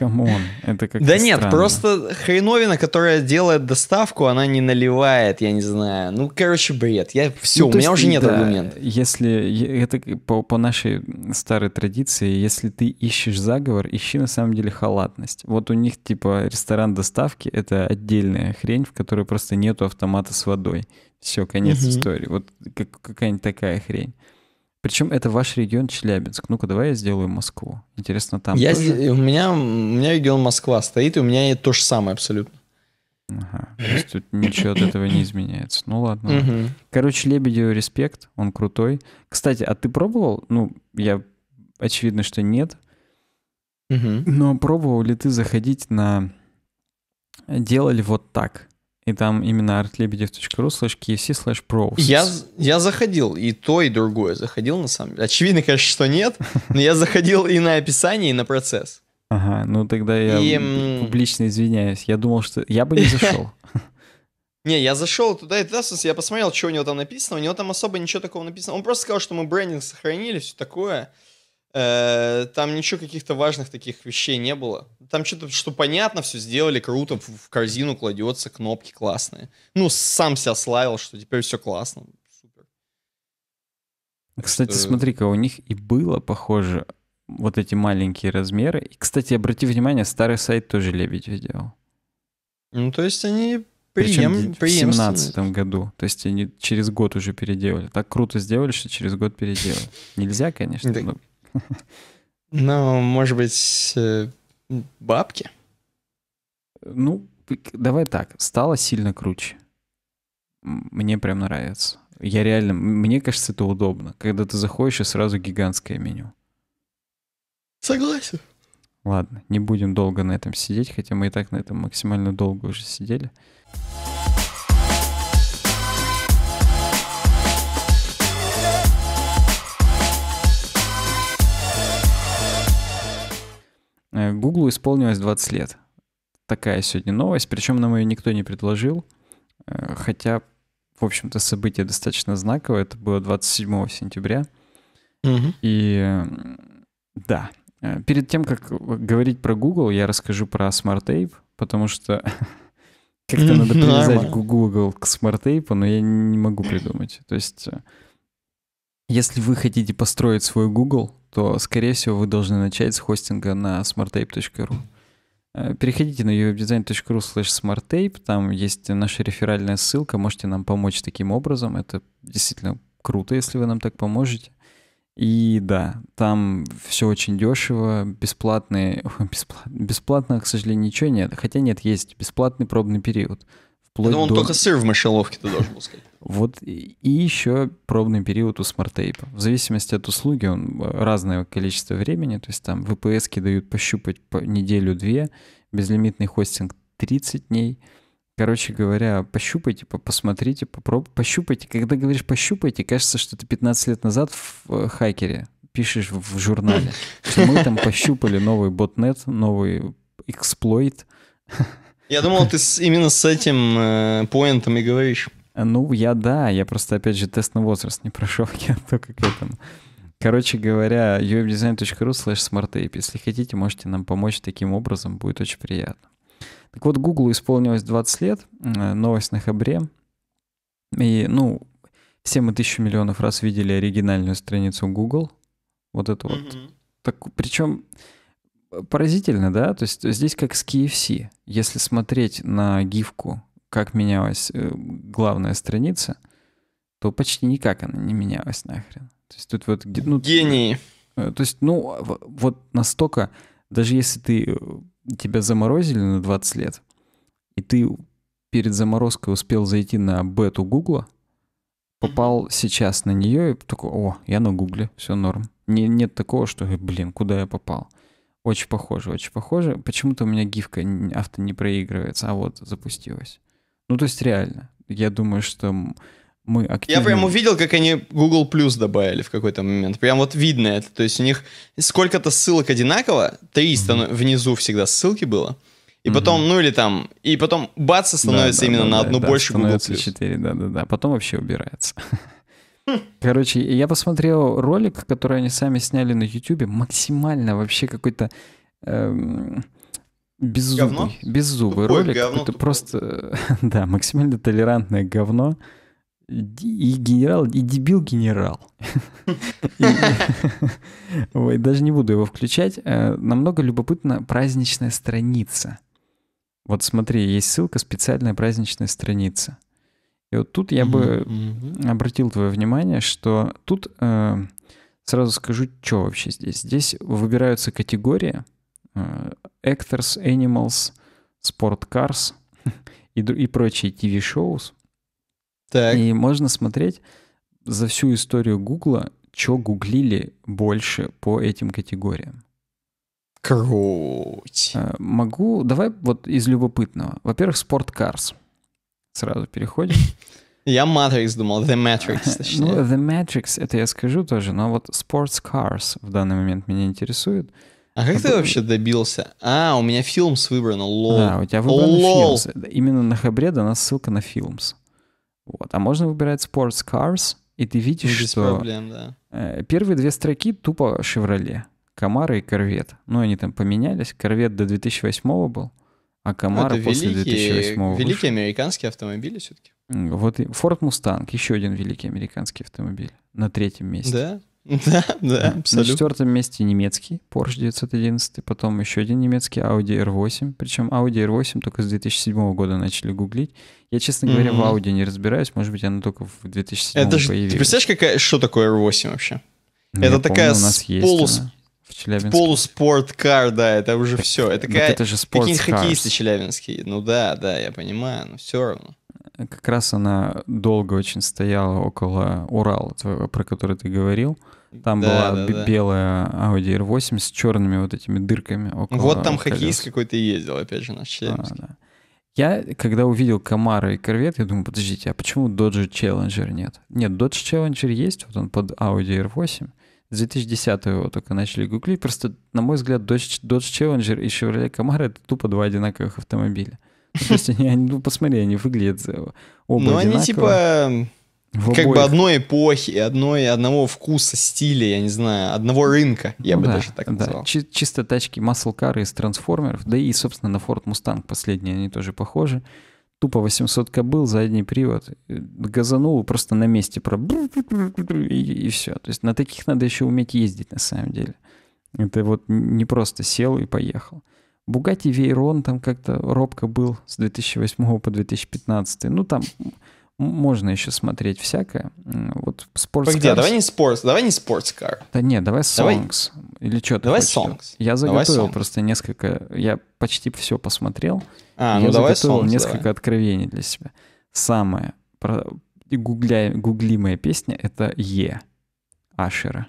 Камон, это как Да нет, странно. просто хреновина, которая делает доставку, она не наливает, я не знаю. Ну, короче, бред. Я все, ну, у меня есть, уже нет да, аргумента. Если это по, по нашей старой традиции, если ты ищешь заговор, ищи на самом деле халатность. Вот у них типа ресторан доставки это отдельная хрень, в которой просто нету автомата с водой. Все, конец угу. истории. Вот как, какая-нибудь такая хрень. Причем это ваш регион Челябинск. Ну-ка, давай я сделаю Москву. Интересно, там я, тоже? У меня, у меня регион Москва стоит, и у меня то же самое абсолютно. Ага. То есть тут ничего от этого не изменяется. Ну ладно. Угу. Короче, Лебедю респект, он крутой. Кстати, а ты пробовал? Ну, я очевидно, что нет. Угу. Но пробовал ли ты заходить на... Делали вот так и там именно artlebedев.ru slash kfc slash Pro. Я, я заходил и то, и другое заходил, на самом деле. Очевидно, конечно, что нет, но я заходил и на описание, и на процесс. Ага, ну тогда я и... публично извиняюсь. Я думал, что я бы не зашел. Не, я зашел туда и туда, я посмотрел, что у него там написано. У него там особо ничего такого написано. Он просто сказал, что мы брендинг сохранили, все такое. Э, там ничего каких-то важных таких вещей не было. Там что-то, что понятно, все сделали круто, в корзину кладется, кнопки классные. Ну, сам себя славил, что теперь все классно. Супер. А, кстати, что... смотри-ка, у них и было, похоже, вот эти маленькие размеры. И, кстати, обрати внимание, старый сайт тоже Лебедь сделал. Ну, то есть они Причем в семнадцатом году. То есть они через год уже переделали. Так круто сделали, что через год переделали. Нельзя, конечно, но Ну, может быть, э, бабки? Ну, давай так, стало сильно круче. Мне прям нравится. Я реально, мне кажется, это удобно, когда ты заходишь и сразу гигантское меню. Согласен. Ладно, не будем долго на этом сидеть, хотя мы и так на этом максимально долго уже сидели. Э, Гуглу исполнилось 20 лет. Такая сегодня новость, причем нам ее никто не предложил, э, хотя, в общем-то, событие достаточно знаковое. Это было 27 сентября. Угу. И да, э, перед тем, как говорить про Google, я расскажу про Smart Ape, потому что как-то надо привязать Google к Smart Ape, но я не могу придумать. То есть, если вы хотите построить свой Google, то, скорее всего, вы должны начать с хостинга на smarttape.ru. Э, переходите на uwebdesign.ru slash smarttape, там есть наша реферальная ссылка, можете нам помочь таким образом, это действительно круто, если вы нам так поможете. И да, там все очень дешево, бесплатные, бесплатно, бесплатно, к сожалению, ничего нет, хотя нет, есть бесплатный пробный период. Вплоть Но он до... только сыр в мышеловке, ты должен был сказать. Вот и еще пробный период у смарт-тейпа. В зависимости от услуги он э, разное количество времени, то есть там VPS-ки дают пощупать по неделю-две, безлимитный хостинг 30 дней. Короче говоря, пощупайте, посмотрите, попробуйте, пощупайте. Когда говоришь пощупайте, кажется, что ты 15 лет назад в э, хакере пишешь в журнале, что мы там пощупали новый ботнет, новый эксплойт. Я думал, ты именно с этим э, поинтом и говоришь. Ну, я да, я просто, опять же, тест на возраст не прошел, я только к этому. Короче говоря, uwebdesign.ru slash smartape. Если хотите, можете нам помочь таким образом, будет очень приятно. Так вот, Google исполнилось 20 лет, э, новость на хабре. И, ну, все мы тысячу миллионов раз видели оригинальную страницу Google. Вот это mm-hmm. вот. Так, причем э, поразительно, да? То есть здесь как с KFC. Если смотреть на гифку как менялась э, главная страница, то почти никак она не менялась нахрен. То есть тут вот... Ну, Гений! Э, то есть, ну, вот настолько, даже если ты э, тебя заморозили на 20 лет, и ты перед заморозкой успел зайти на бету Гугла, попал сейчас на нее и такой, о, я на Гугле, все норм. Не, нет такого, что, блин, куда я попал. Очень похоже, очень похоже. Почему-то у меня гифка авто не проигрывается, а вот запустилась. Ну, то есть реально. Я думаю, что мы активно... Я прям увидел, как они Google Plus добавили в какой-то момент. Прям вот видно это. То есть у них сколько-то ссылок одинаково, 300 mm-hmm. внизу всегда ссылки было. И mm-hmm. потом, ну или там, и потом бац, становится да, именно да, на одну да, больше Google Plus. 4, да-да-да. А потом вообще убирается. Хм. Короче, я посмотрел ролик, который они сами сняли на YouTube, максимально вообще какой-то... Эм Беззубый, говно? беззубый ролик. Говно, это просто, да, максимально толерантное говно. И генерал, и дебил генерал. Ой, Даже не буду его включать. Э, намного любопытно праздничная страница. Вот смотри, есть ссылка «Специальная праздничная страница». И вот тут я бы обратил твое внимание, что тут э, сразу скажу, что вообще здесь. Здесь выбираются категории — Э, Actors, Animals, Sport Cars и, и прочие TV-шоу. И можно смотреть за всю историю Гугла, что гуглили больше по этим категориям. Круть. Э, могу, давай вот из любопытного. Во-первых, спорткарс. Сразу переходим. Я Matrix думал, The Matrix, точнее. Ну, The Matrix, это я скажу тоже, но вот Sports Cars в данный момент меня интересует. А как а ты был... вообще добился? А, у меня Films выбрано, лол. Да, у тебя выбран лол. Films. Именно на Хабре дана ссылка на Films. Вот. А можно выбирать Sports Cars, и ты видишь, ну, Без что... проблем, да. Э, первые две строки тупо Chevrolet. Камара и Корвет. Ну, они там поменялись. Корвет до 2008 был, а ну, Камара после великий, 2008 вышел. Великий американский автомобиль все-таки. Вот и Ford Mustang, еще один великий американский автомобиль на третьем месте. Да? Да, да, абсолютно. На четвертом месте немецкий Porsche 911, потом еще один немецкий Audi R8. Причем Audi R8 только с 2007 года начали гуглить. Я, честно говоря, mm-hmm. в Audi не разбираюсь, может быть, она только в 2007 Это же, Ты представляешь, какая, что такое R8 вообще? Ну, это такая помню, у нас полус... есть она в Полуспорткар, да, это уже так, все. Это, какая... Ну, это же какие-то хоккеисты челябинские. Ну да, да, я понимаю, но все равно. Как раз она долго очень стояла около Урала, про который ты говорил. Там да, была да, белая Audi R8 с черными вот этими дырками. Около вот там колес. хоккеист какой-то ездил, опять же, наш Челябинск. А, да. Я, когда увидел Камара и Корвет, я думаю, подождите, а почему Dodge Challenger нет? Нет, Dodge Challenger есть, вот он под Audi R8. 2010 его только начали гуглить. Просто, на мой взгляд, Dodge, Dodge Challenger и Chevrolet Camaro — это тупо два одинаковых автомобиля. Ну, то есть они, они, ну посмотри, они выглядят э, оба Ну, они типа в как обоих. бы одной эпохи, одной, одного вкуса, стиля, я не знаю, одного рынка, я ну, бы да, даже так да. назвал. Чи- чисто тачки Muscle Car из трансформеров, да и, собственно, на Ford Mustang последние, они тоже похожи. Тупо 800 кобыл, задний привод, э, газанул просто на месте, про и, и все. То есть на таких надо еще уметь ездить на самом деле. Это вот не просто сел и поехал. Бугати Вейрон там как-то робко был с 2008 по 2015. Ну там можно еще смотреть всякое. Вот sports где давай не sports, давай не sports Да нет, давай songs. Или что Давай хочешь? songs. Я заготовил давай songs. просто несколько, я почти все посмотрел. А, ну я давай заготовил songs, несколько давай. откровений для себя. самая про, гугля, гуглимая песня — это «Е» Ашера.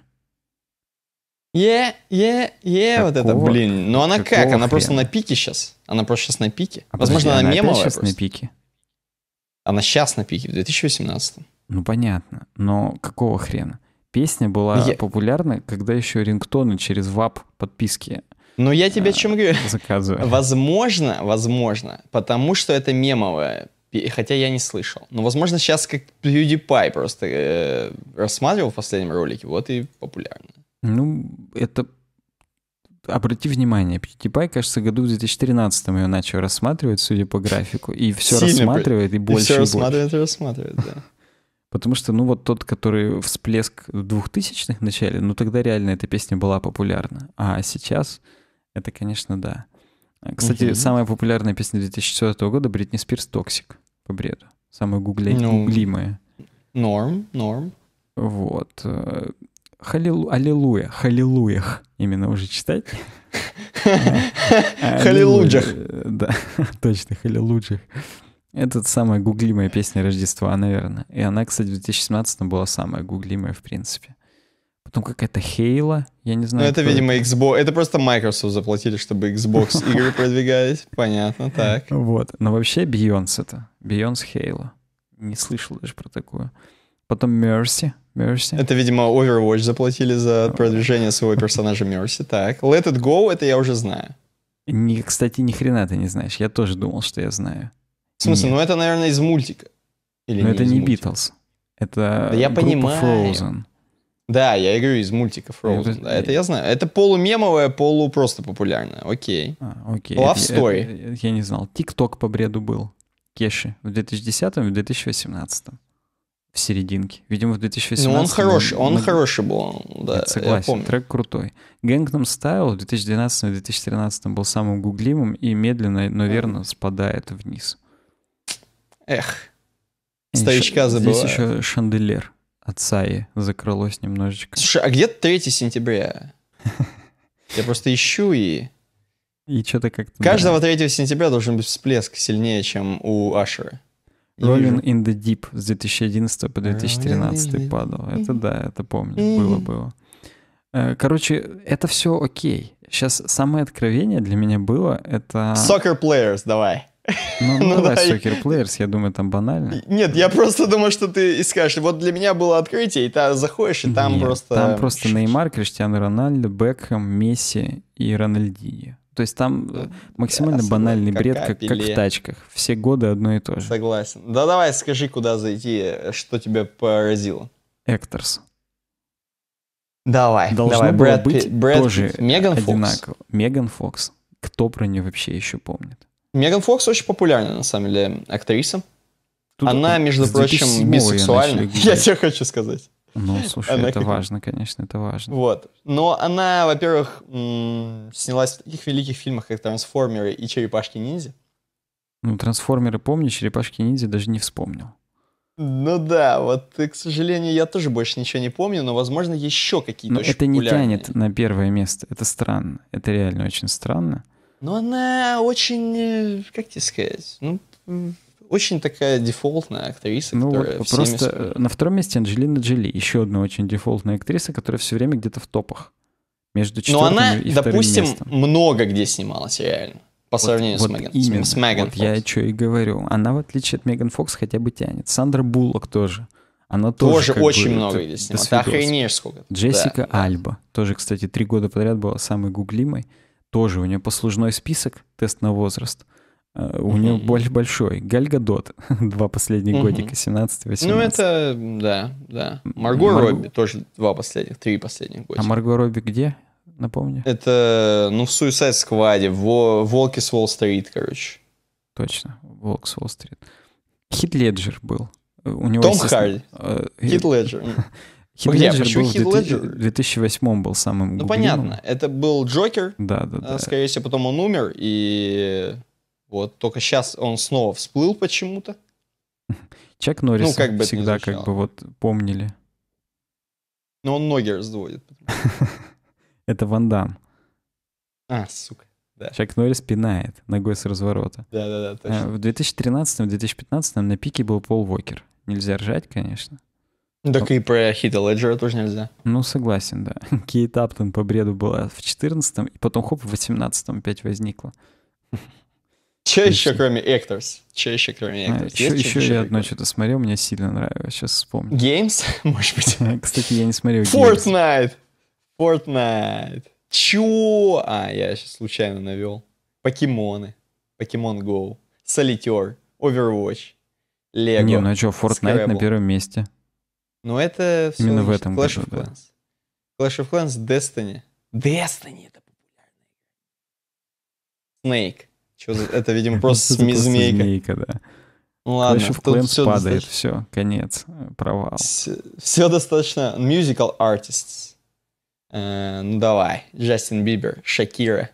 Е, е, е, вот это, блин. Ну она как? Она хрена? просто на пике сейчас. Она просто сейчас на пике. А Возможно, она, она мемовая сейчас просто. на пике? Она сейчас на пике, в 2018. Ну понятно, но какого хрена? Песня была я... популярна, когда еще рингтоны через ВАП подписки ну, я тебе а, э, чем говорю? Заказываю. Возможно, возможно, потому что это мемовое, хотя я не слышал. Но, возможно, сейчас как PewDiePie просто э, рассматривал в последнем ролике, вот и популярно. Ну, это обрати внимание, PewDiePie, кажется, году в 2013 ее начал рассматривать, судя по графику, и все Сильно рассматривает, и больше, и все и рассматривает, больше. рассматривает, да. Потому что, ну, вот тот, который всплеск 2000-х начале, ну, тогда реально эта песня была популярна. А сейчас это, конечно, да. Кстати, угу. самая популярная песня 2004 года Бритни Спирс «Токсик» по бреду. Самая гугли... ну, гуглимая. Норм, норм. Вот. Э, Халилу... Аллилуйя, Халилуях именно уже читать. Халилуджах. Да, точно, Халилуджах. Это самая гуглимая песня Рождества, наверное. И она, кстати, в 2017 была самая гуглимая, в принципе. Потом какая-то Хейла, я не знаю. Ну, это, видимо, Xbox. Это просто Microsoft заплатили, чтобы Xbox игры продвигались. Понятно, так. Вот. Но вообще Beyonce это. Beyonce Хейла. Не слышал даже про такую. Потом Мерси. Mercy. Это, видимо, Overwatch заплатили за ну, продвижение своего персонажа Мерси. Так, Let It Go, это я уже знаю. Не, кстати, ни хрена ты не знаешь. Я тоже думал, что я знаю. В смысле, Нет. ну это, наверное, из мультика. Или Но не это не Битлз. Это да я понимаю. Frozen. Да, я говорю из мультика Frozen. Это, да, это я знаю. Это полумемовое, полу просто популярное. Окей. А, окей. Love это, Story. Это, это, я не знал. Тикток по бреду был. Кеши в 2010 и в 2018 в серединке. Видимо, в 2018 Ну, он хороший, он мы... хороший был, да, Нет, согласен, я помню. трек крутой. Gangnam Style в 2012-2013 был самым гуглимым и медленно, но верно mm. спадает вниз. Эх, старичка еще, Здесь еще шанделер от Саи закрылось немножечко. Слушай, а где 3 сентября? Я просто ищу и... И что-то как-то... Каждого 3 сентября должен быть всплеск сильнее, чем у Ашера. Rolling in the Deep с 2011 по 2013 а, падал. Это да, это помню. Было-было. Э, короче, это все окей. Сейчас самое откровение для меня было это... Soccer Players, давай. Ну, ну, ну давай да, Soccer Players, я думаю, там банально. Нет, я просто думаю, что ты скажешь, вот для меня было открытие, и ты заходишь, и там Нет, просто... там просто Неймар, Криштиану Рональд, Бекхэм, Месси и Рональдини. То есть там э, да. максимально Особенно банальный бред, как, как в тачках. Все годы одно и то же. Согласен. Да давай скажи, куда зайти, что тебя поразило. Экторс. Давай, Должно давай. Было Брэд быть Пи- Брэд тоже Пит. Меган одинаково. Фокс. Меган Фокс. Кто про нее вообще еще помнит? Меган Фокс очень популярная, на самом деле, актриса. Тут она, между прочим, бисексуальна. Я тебе хочу сказать. Ну, слушай, она это важно, конечно, это важно. Вот. Но она, во-первых, снялась в таких великих фильмах, как «Трансформеры» и «Черепашки-ниндзя». Ну, «Трансформеры» помню, «Черепашки-ниндзя» даже не вспомнил. Ну да, вот, э, к сожалению, я тоже больше ничего не помню, но, возможно, еще какие-то Но это не тянет на первое место, это странно, это реально очень странно. Но она очень, э, как тебе сказать, ну, очень такая дефолтная актриса, ну, которая вот просто спорят. Э, на втором месте Анджелина Джоли, еще одна очень дефолтная актриса, которая все время где-то в топах между четвертым Но она, и допустим, местом. много где снималась реально по вот, сравнению вот с Меган. Именно. С Меган вот Фокс. я что и говорю. Она в отличие от Меган Фокс хотя бы тянет. Сандра Буллок тоже. Она тоже, тоже очень бы, много это, здесь снимала. Ты охренеешь сколько. Джессика да. Альба. Тоже, кстати, три года подряд была самой гуглимой. Тоже у нее послужной список, тест на возраст. Э, у нее больше большой. Галь Два последних угу. годика, 17-18. Ну, это, да, да. Марго Робби тоже два последних, три последних годика. А Марго Робби где? Напомню. Это, ну, в Suicide Squad, в Волки с Уолл-стрит, короче. Точно, Волк с Уолл-стрит. Хит Леджер был. У него, Том Харди. Э, э, Хит Леджер. Хит Леджер был В 2008 был самым Ну, понятно. Это был Джокер. Да, да, а, да. Скорее всего, потом он умер, и вот, только сейчас он снова всплыл почему-то. Чак Норрис ну, как бы всегда как бы вот помнили. Но он ноги раздвоит. Это Ван Дам. А, сука. Да. Чак Норрис пинает ногой с разворота. Да-да-да, э, точно. В 2013-2015 на пике был Пол Уокер. Нельзя ржать, конечно. Ну, так и про Хита Леджера тоже нельзя. Ну, согласен, да. Кейт Аптон по бреду была в 14-м, и потом хоп, в 18-м опять возникла. Че еще, кроме Actors? Че еще, кроме а, Actors? еще, я одно что-то смотрел, мне сильно нравилось. Сейчас вспомню. Games, может быть? Кстати, я не смотрел Fortnite! Fortnite! Чё? А, я сейчас случайно навел. Покемоны. Покемон Go. Солитер. Overwatch. Лего. Не, ну а что, Fortnite Scrabble. на первом месте. Ну это все Именно в этом Clash году, of Clans. Да. Clash of Clans, Destiny. Destiny это популярный. Snake. Че, это, видимо, просто змейка. да. Ну ладно, В of Clans все падает, достаточно... все, конец, э, провал. Все, все достаточно. Musical artists. Э, ну давай. Джастин Бибер, Шакира,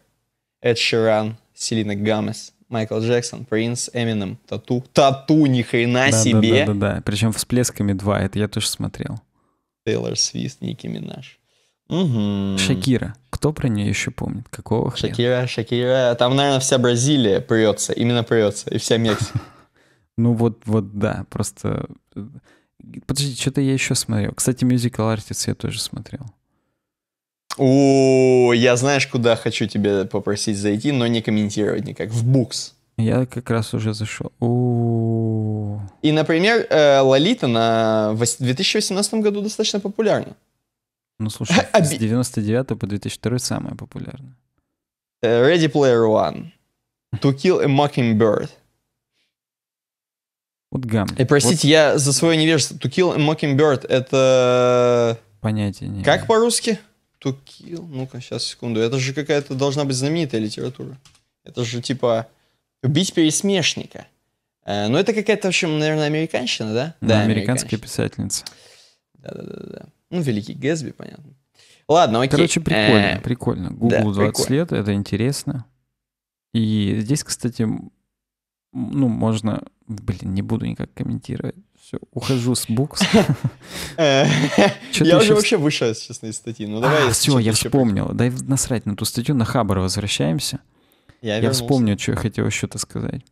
Эд Ширан, Селина Гамес, Майкл Джексон, Принц, Эминем, Тату. Тату, ни хрена да, себе! Да-да-да, причем всплесками два, это я тоже смотрел. Тейлор Свист, Ники Минаж. Угу. Шакира. Кто про нее еще помнит? Какого хрена? Шакира, Шакира. Там, наверное, вся Бразилия прется, именно прется, и вся Мексика. Ну вот, вот, да, просто... Э, подожди, что-то я еще смотрел. Кстати, мюзикл артист я тоже смотрел. О, я знаешь, куда хочу тебе попросить зайти, но не комментировать никак. В букс. Я как раз уже зашел. О. И, например, э, Лолита на 2018 году достаточно популярна. Ну, слушай, с 99 по 2002 самое популярное. Э, Ready Player One. To Kill a Mockingbird. Вот гам. И э, простите, вот... я за свое невежество. To Kill a Mockingbird это... Э, Понятия не. Как по-русски? To Kill... Ну-ка, сейчас, секунду. Это же какая-то должна быть знаменитая литература. Это же типа... Убить пересмешника. Э, ну, это какая-то, в общем, наверное, американщина, да? Ну, да, да американская писательница. Да-да-да. Ну, Великий Гэсби, понятно. Ладно, окей. Короче, прикольно, Э-э-э. прикольно. Google да, 20 прикольно. лет, это интересно. И здесь, кстати, ну, можно... Блин, не буду никак комментировать. Все, ухожу с букс. Э, я уже вообще вышел сейчас на статьи. Ну, давай... Все, а, я вспомнил. Дай насрать на ту статью, на Хабар возвращаемся. Я вспомню, что я хотел еще-то сказать.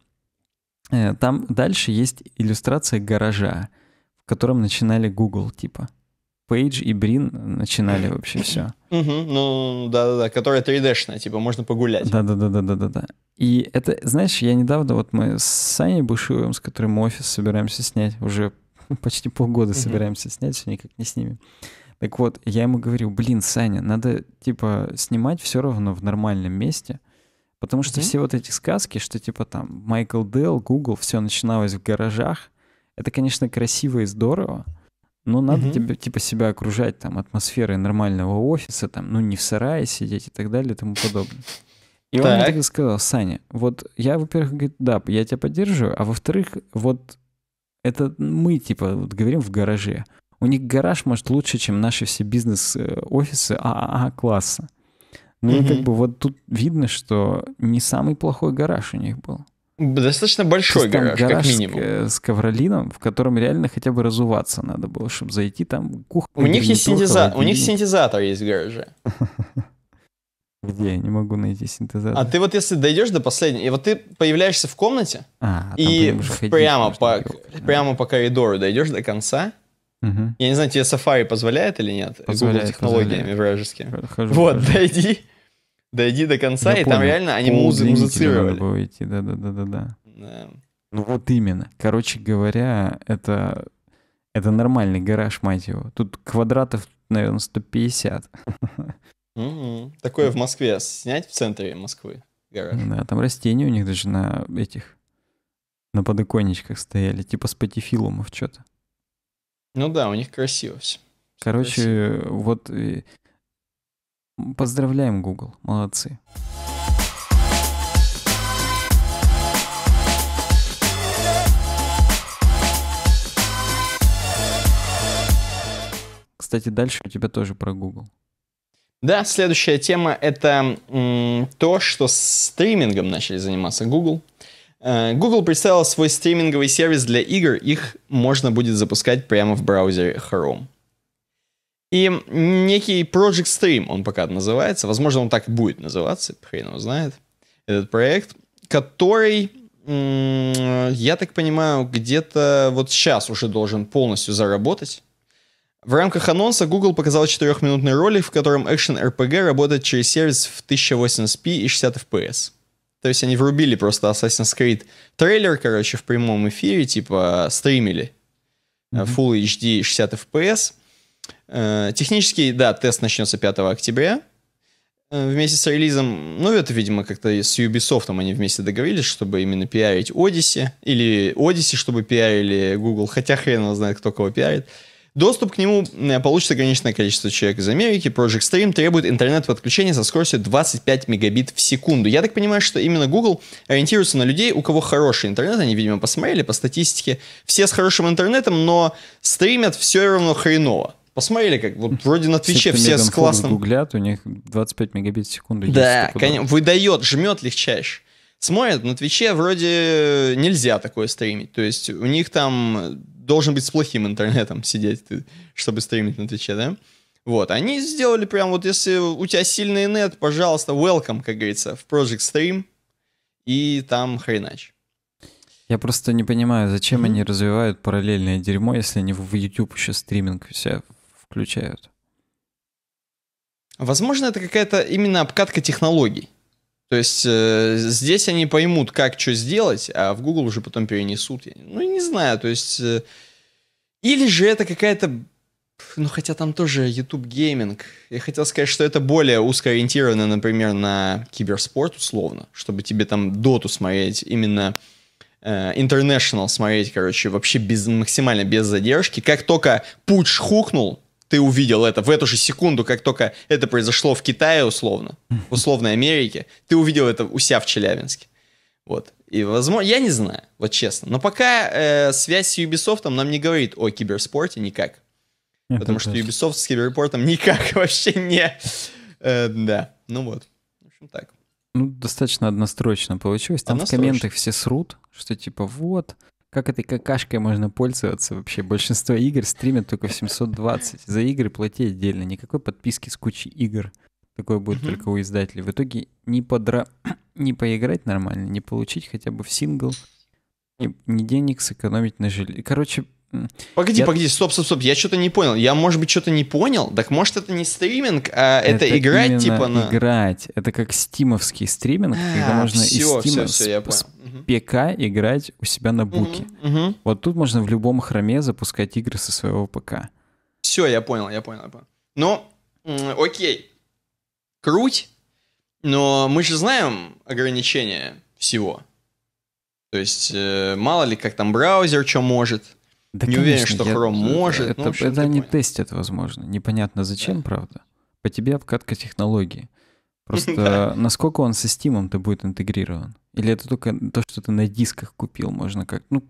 Э, там дальше есть иллюстрация гаража, в котором начинали Google, типа. Пейдж и Брин начинали вообще все. Ну, да-да-да, которая 3D-шная, типа, можно погулять. Да-да-да-да-да-да. И это, знаешь, я недавно, вот мы с Саней Бушуевым, с которым мы офис собираемся снять, уже почти полгода собираемся снять, все никак не снимем. Так вот, я ему говорю, блин, Саня, надо, типа, снимать все равно в нормальном месте, потому что все вот эти сказки, что, типа, там, Майкл Делл, Гугл, все начиналось в гаражах, это, конечно, красиво и здорово, но ну, надо угу. тебе, типа, типа, себя окружать там атмосферой нормального офиса, там, ну, не в сарае сидеть и так далее и тому подобное. И так. он мне так и сказал, Саня, вот я, во-первых, говорит, да, я тебя поддерживаю, а во-вторых, вот это мы, типа, вот говорим в гараже. У них гараж, может, лучше, чем наши все бизнес-офисы ААА-класса. Ну угу. и как бы вот тут видно, что не самый плохой гараж у них был. Достаточно большой гараж, гараж, как минимум. С, ковролином, в котором реально хотя бы разуваться надо было, чтобы зайти там. Кухня, у них есть синтезатор. У них синтезатор есть в гараже. Где? Я не могу найти синтезатор. А ты вот если дойдешь до последнего, и вот ты появляешься в комнате, а, и ходить, прямо, по, прямо по коридору дойдешь до конца. Угу. Я не знаю, тебе Safari позволяет или нет? Позволяет, Google технологиями позволяет. вражескими. Хожу, вот, хожу. дойди Дойди до конца, Я и понял. там реально они музы, музыцировали. Надо было идти, да, да, да, да, да. Ну вот именно. Короче говоря, это, это нормальный гараж, мать его. Тут квадратов, наверное, 150. Mm-hmm. Такое в Москве снять в центре Москвы гараж. Да, там растения у них даже на этих, на подоконничках стояли, типа спатифилумов что-то. Ну да, у них красиво все. Короче, красиво. вот Поздравляем, Google. Молодцы. Кстати, дальше у тебя тоже про Google. Да, следующая тема это м, то, что с стримингом начали заниматься Google. Э, Google представила свой стриминговый сервис для игр. Их можно будет запускать прямо в браузере Chrome. И некий Project Stream, он пока называется, возможно, он так и будет называться, хрен его знает, этот проект, который, я так понимаю, где-то вот сейчас уже должен полностью заработать. В рамках анонса Google показал 4-минутный ролик, в котором Action RPG работает через сервис в 1080p и 60 FPS. То есть они врубили просто Assassin's Creed трейлер, короче, в прямом эфире, типа стримили mm-hmm. Full HD 60 FPS. Э, технический, да, тест начнется 5 октября э, вместе с релизом, ну, это, видимо, как-то с Ubisoft они вместе договорились, чтобы именно пиарить Odyssey, или Odyssey, чтобы пиарили Google, хотя хрен его знает, кто кого пиарит. Доступ к нему э, получит ограниченное количество человек из Америки. Project Stream требует интернет-подключения со скоростью 25 мегабит в секунду. Я так понимаю, что именно Google ориентируется на людей, у кого хороший интернет. Они, видимо, посмотрели по статистике. Все с хорошим интернетом, но стримят все равно хреново. Посмотрели, как вот вроде на Твиче все, все с классным... гуглят, у них 25 мегабит в секунду. Да, конечно, выдает, жмет легчайше. Смотрят, на Твиче вроде нельзя такое стримить. То есть у них там должен быть с плохим интернетом сидеть, чтобы стримить на Твиче, да? Вот, они сделали прям вот, если у тебя сильный нет, пожалуйста, welcome, как говорится, в Project Stream, и там хренач. Я просто не понимаю, зачем mm-hmm. они развивают параллельное дерьмо, если они в YouTube еще стриминг все включают? Возможно, это какая-то именно обкатка технологий. То есть э, здесь они поймут, как что сделать, а в Google уже потом перенесут. Ну, не знаю, то есть... Э, или же это какая-то... Ну, хотя там тоже YouTube Gaming. Я хотел сказать, что это более узко ориентировано, например, на киберспорт, условно, чтобы тебе там доту смотреть именно э, International смотреть, короче, вообще без, максимально без задержки. Как только пуч хукнул, ты увидел это в эту же секунду, как только это произошло в Китае условно, в условной Америке, ты увидел это у себя в Челябинске. Вот. И, возможно, я не знаю, вот честно. Но пока э, связь с Ubisoft нам не говорит о киберспорте никак. Это потому что Ubisoft с киберспортом никак вообще не... Э, да, ну вот. В общем, так. Ну, достаточно однострочно получилось. Там однострочно. в комментах все срут, что типа вот, как этой какашкой можно пользоваться вообще? Большинство игр стримят только в 720. За игры плати отдельно. Никакой подписки с кучей игр. Такое будет mm-hmm. только у издателей. В итоге не, подра... не поиграть нормально, не получить хотя бы в сингл, не, не денег сэкономить на жилье. Короче, Погоди, я... погоди, стоп, стоп, стоп, я что-то не понял. Я, может быть, что-то не понял. Так может это не стриминг, а это, это играть типа на... играть. Это как стимовский стриминг, когда а, можно из стима все, все, я понял. ПК играть у себя на буке. Угу, угу. Вот тут можно в любом хроме запускать игры со своего ПК. Все, я понял, я понял, я понял. Ну, окей. Круть. Но мы же знаем ограничения всего. То есть, э, мало ли, как там браузер что может. Да, не конечно, уверен, что я... может. Это, ну, общем, это они понял. тестят, возможно. Непонятно зачем, да. правда. По тебе обкатка технологии. Просто насколько он со Steam-то будет интегрирован? Или это только то, что ты на дисках купил, можно как... Ну,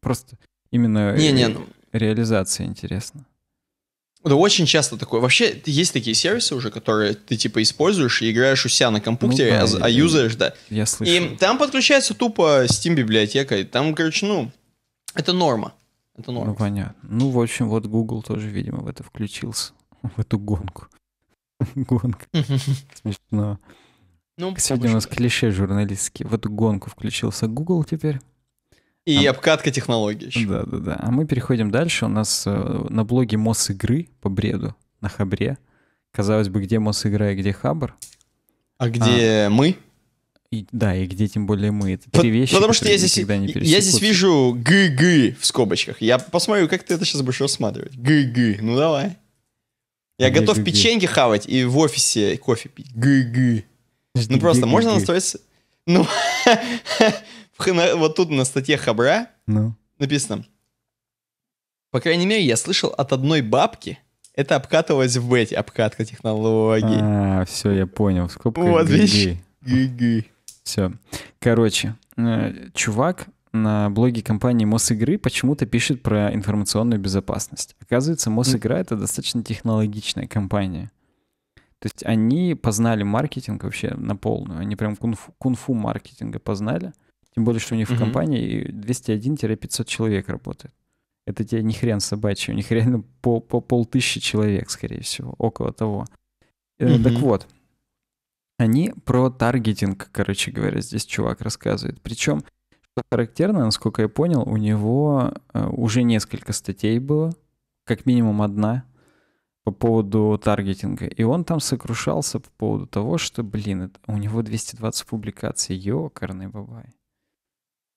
просто именно не, не, ну... реализация интересна. Да очень часто такое. Вообще, есть такие сервисы уже, которые ты типа используешь и играешь у себя на компьютере, ну, да, а, а юзаешь, да. Я слышал. И там подключается тупо Steam библиотека. И там, короче, ну, это норма. Это норма. Ну понятно. Ну, в общем, вот Google тоже, видимо, в это включился, в эту гонку. Гонка. Смешно. Ну, Сегодня у нас клише журналистские. Вот гонку включился Google теперь. И а... обкатка технологий Да, да, да. А мы переходим дальше. У нас э, на блоге Мос игры по бреду на Хабре. Казалось бы, где Мос игра и где Хабр. А где а... мы? И, да, и где тем более мы. Это три По- вещи, Потому что я здесь, не я здесь вижу ГГ в скобочках. Я посмотрю, как ты это сейчас будешь рассматривать. ГГ. Ну давай. Я готов печеньки хавать и в офисе кофе пить. Гы-гы. Ну просто можно настроиться... Ну, вот тут на статье Хабра ну. написано. По крайней мере, я слышал от одной бабки, это обкатывалось в эти обкатка технологий. А, все, я понял. Скобка вот, видишь? Все. Короче, э, чувак на блоге компании Мосигры почему-то пишет про информационную безопасность. Оказывается, Мосигра — это достаточно технологичная компания. То есть они познали маркетинг вообще на полную. Они прям кунг-фу, кунг маркетинга познали. Тем более, что у них mm-hmm. в компании 201-500 человек работает. Это тебе не хрен собачий. У них реально по, по полтысячи человек, скорее всего, около того. Mm-hmm. Так вот, они про таргетинг, короче говоря, здесь чувак рассказывает. Причем характерно, насколько я понял, у него э, уже несколько статей было, как минимум одна, по поводу таргетинга. И он там сокрушался по поводу того, что, блин, это, у него 220 публикаций, ёкарный бабай.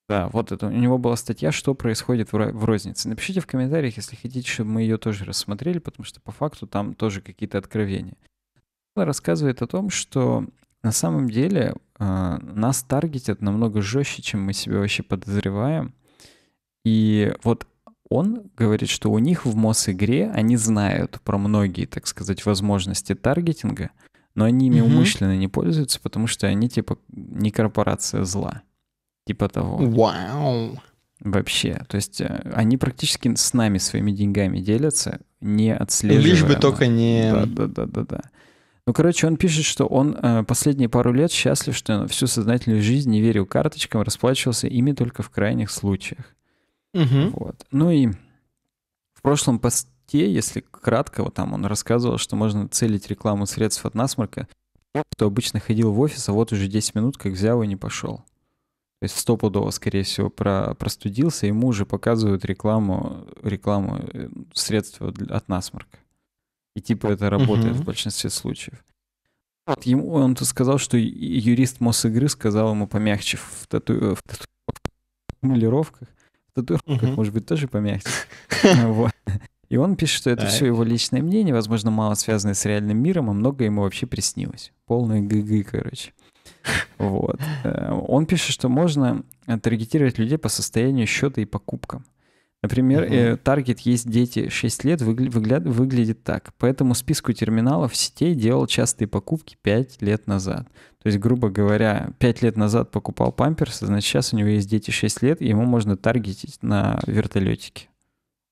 Да, вот это. У него была статья «Что происходит в, в рознице». Напишите в комментариях, если хотите, чтобы мы ее тоже рассмотрели, потому что по факту там тоже какие-то откровения. Он рассказывает о том, что на самом деле а, нас таргетят намного жестче, чем мы себе вообще подозреваем. И вот он говорит, что у них в МОС-игре они знают про многие, так сказать, возможности таргетинга, но они ими угу. умышленно не пользуются, потому что они типа не корпорация зла. Типа того. Вау. Вообще. То есть э, они практически с нами своими деньгами делятся, не отслеживая. Лишь бы только не... Да-да-да-да-да. Ну, короче, он пишет, что он э, последние пару лет счастлив, что всю сознательную жизнь не верил карточкам, расплачивался ими только в крайних случаях. Угу. Вот. Ну и в прошлом посте, если кратко, вот там он рассказывал, что можно целить рекламу средств от насморка, кто обычно ходил в офис, а вот уже 10 минут как взял и не пошел. То есть стопудово, скорее всего, про, простудился, ему уже показывают рекламу, рекламу э, средства от насморка. И типа это работает угу. в большинстве случаев. Вот ему он -то сказал, что юрист игры сказал ему помягче в, тату... Э, в татуировках. В татуировках, угу. может быть, тоже помягче. Ну и он пишет, что это все его личное мнение, возможно, мало связанное с реальным миром, а много ему вообще приснилось. Полное ГГ, короче. Вот. Э, он пишет, что можно таргетировать людей по состоянию счета и покупкам. Например, угу. есть дети 6 лет, выгля- выгля- выглядит так. Поэтому этому списку терминалов сетей делал частые покупки 5 лет назад. То есть, грубо говоря, 5 лет назад покупал памперсы, значит, сейчас у него есть дети 6 лет, и ему можно таргетить на вертолетике,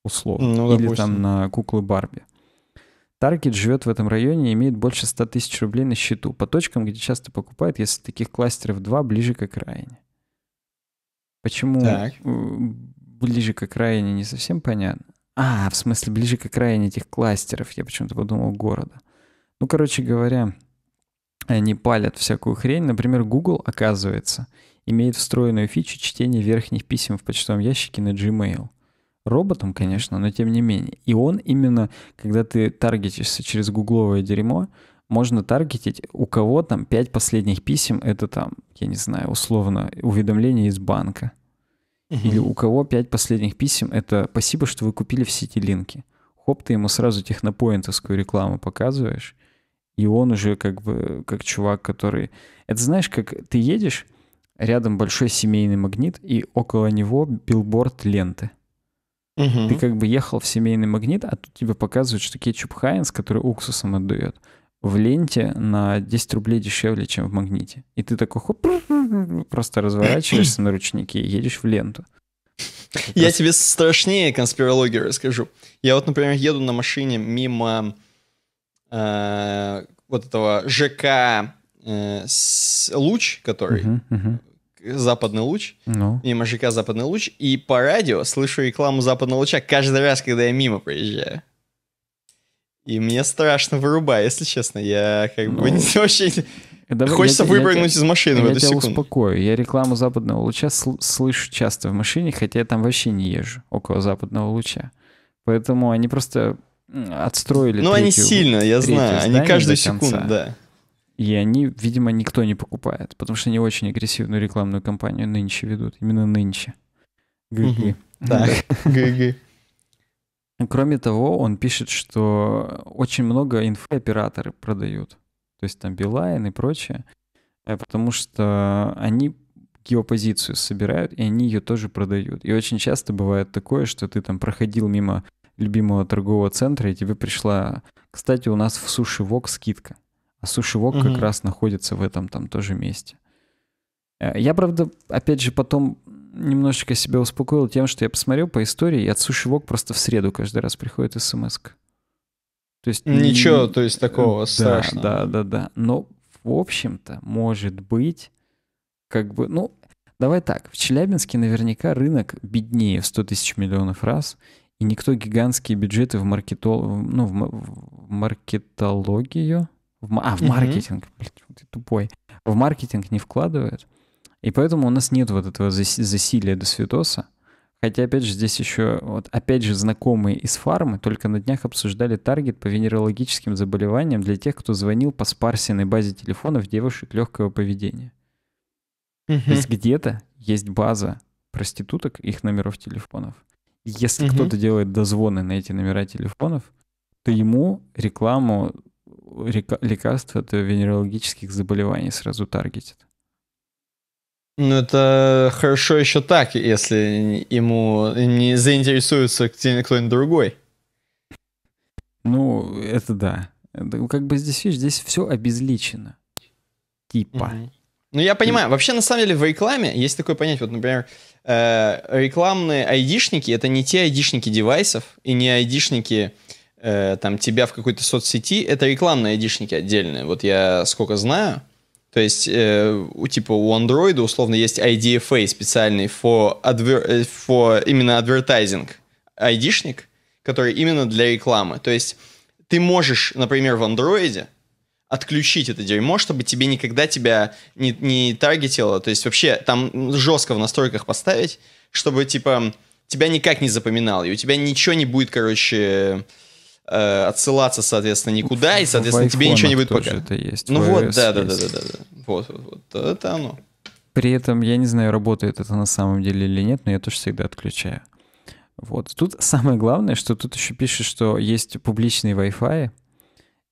условно. Ну, Или там на куклы Барби. Таргет живет в этом районе и имеет больше 100 тысяч рублей на счету, по точкам, где часто покупает, если таких кластеров 2 ближе к окраине. Почему так. Э, ближе к окраине не совсем понятно. А, в смысле, ближе к окраине этих кластеров. Я почему-то подумал города. Ну, короче говоря, они палят всякую хрень. Например, Google, оказывается, имеет встроенную фичу чтения верхних писем в почтовом ящике на Gmail. Роботом, конечно, но тем не менее. И он именно, когда ты таргетишься через гугловое дерьмо, можно таргетить, у кого там пять последних писем, это там, я не знаю, условно, уведомление из банка. Или у кого пять последних писем — это «Спасибо, что вы купили все эти линки». Хоп, ты ему сразу технопоинтовскую рекламу показываешь, и он уже как бы как чувак, который... Это знаешь, как ты едешь, рядом большой семейный магнит, и около него билборд ленты. Угу. Ты как бы ехал в семейный магнит, а тут тебе показывают, что кетчуп Хайнс, который уксусом отдает в ленте на 10 рублей дешевле, чем в магните. И ты такой хоп, просто разворачиваешься на ручнике и едешь в ленту. Я тебе страшнее конспирологию расскажу. Я вот, например, еду на машине мимо э, вот этого ЖК э, луч, который Западный луч, ну. мимо ЖК Западный луч, и по радио слышу рекламу Западного луча каждый раз, когда я мимо проезжаю. И мне страшно вырубай, если честно. Я как ну, бы не, вообще... Э, да, Хочется я, выпрыгнуть я, из машины я, в эту я секунду. Я тебя успокою. Я рекламу западного луча сл- слышу часто в машине, хотя я там вообще не езжу около западного луча. Поэтому они просто отстроили Ну, они сильно, я знаю. Они каждую секунду, да. И они, видимо, никто не покупает, потому что они очень агрессивную рекламную кампанию нынче ведут. Именно нынче. ГГ. Так, ГГ. Кроме того, он пишет, что очень много инфооператоры продают, то есть там Билайн и прочее, э, потому что они геопозицию собирают, и они ее тоже продают. И очень часто бывает такое, что ты там проходил мимо любимого торгового центра, и тебе пришла... Кстати, у нас в Суши Вок скидка. А Суши Вок угу. как раз находится в этом там тоже месте. Э, я, правда, опять же, потом немножечко себя успокоил тем, что я посмотрел по истории, и от Суши Вок просто в среду каждый раз приходит смс -ка. То есть... Ничего, не... то есть такого да, страшного. Да, да, да. Но, в общем-то, может быть, как бы, ну, давай так, в Челябинске наверняка рынок беднее в 100 тысяч миллионов раз, и никто гигантские бюджеты в, маркетол, ну, в маркетологию, в... а, в маркетинг, mm ты тупой, в маркетинг не вкладывает. И поэтому у нас нет вот этого зас- засилия до святоса. Хотя, опять же, здесь еще, вот опять же, знакомые из фармы только на днях обсуждали таргет по венерологическим заболеваниям для тех, кто звонил по спарсиной базе телефонов девушек легкого поведения. Угу. То есть где-то есть база проституток, их номеров телефонов. Если угу. кто-то делает дозвоны на эти номера телефонов, то ему рекламу река- лекарств от венерологических заболеваний сразу таргетит. Ну, это хорошо еще так, если ему не заинтересуется кто-нибудь другой. Ну, это да. Ну, как бы здесь, видишь, здесь все обезличено. Типа. Угу. Ну, я понимаю. Вообще, на самом деле, в рекламе есть такое понятие. Вот, например, э, рекламные айдишники — это не те айдишники девайсов и не айдишники э, там тебя в какой-то соцсети. Это рекламные айдишники отдельные. Вот я сколько знаю — то есть, э, у, типа, у Android условно есть IDFA специальный for, adver- э, for именно advertising айдишник, который именно для рекламы. То есть, ты можешь, например, в Android отключить это дерьмо, чтобы тебе никогда тебя не, не таргетило. То есть вообще там жестко в настройках поставить, чтобы типа тебя никак не запоминал и у тебя ничего не будет, короче, э, отсылаться, соответственно, никуда, и, соответственно, тебе ничего не будет пока. это есть. Ну вот, да, да, да, да, да, да. Вот, вот, вот, это оно. При этом я не знаю, работает это на самом деле или нет, но я тоже всегда отключаю. Вот. Тут самое главное, что тут еще пишет, что есть публичный Wi-Fi,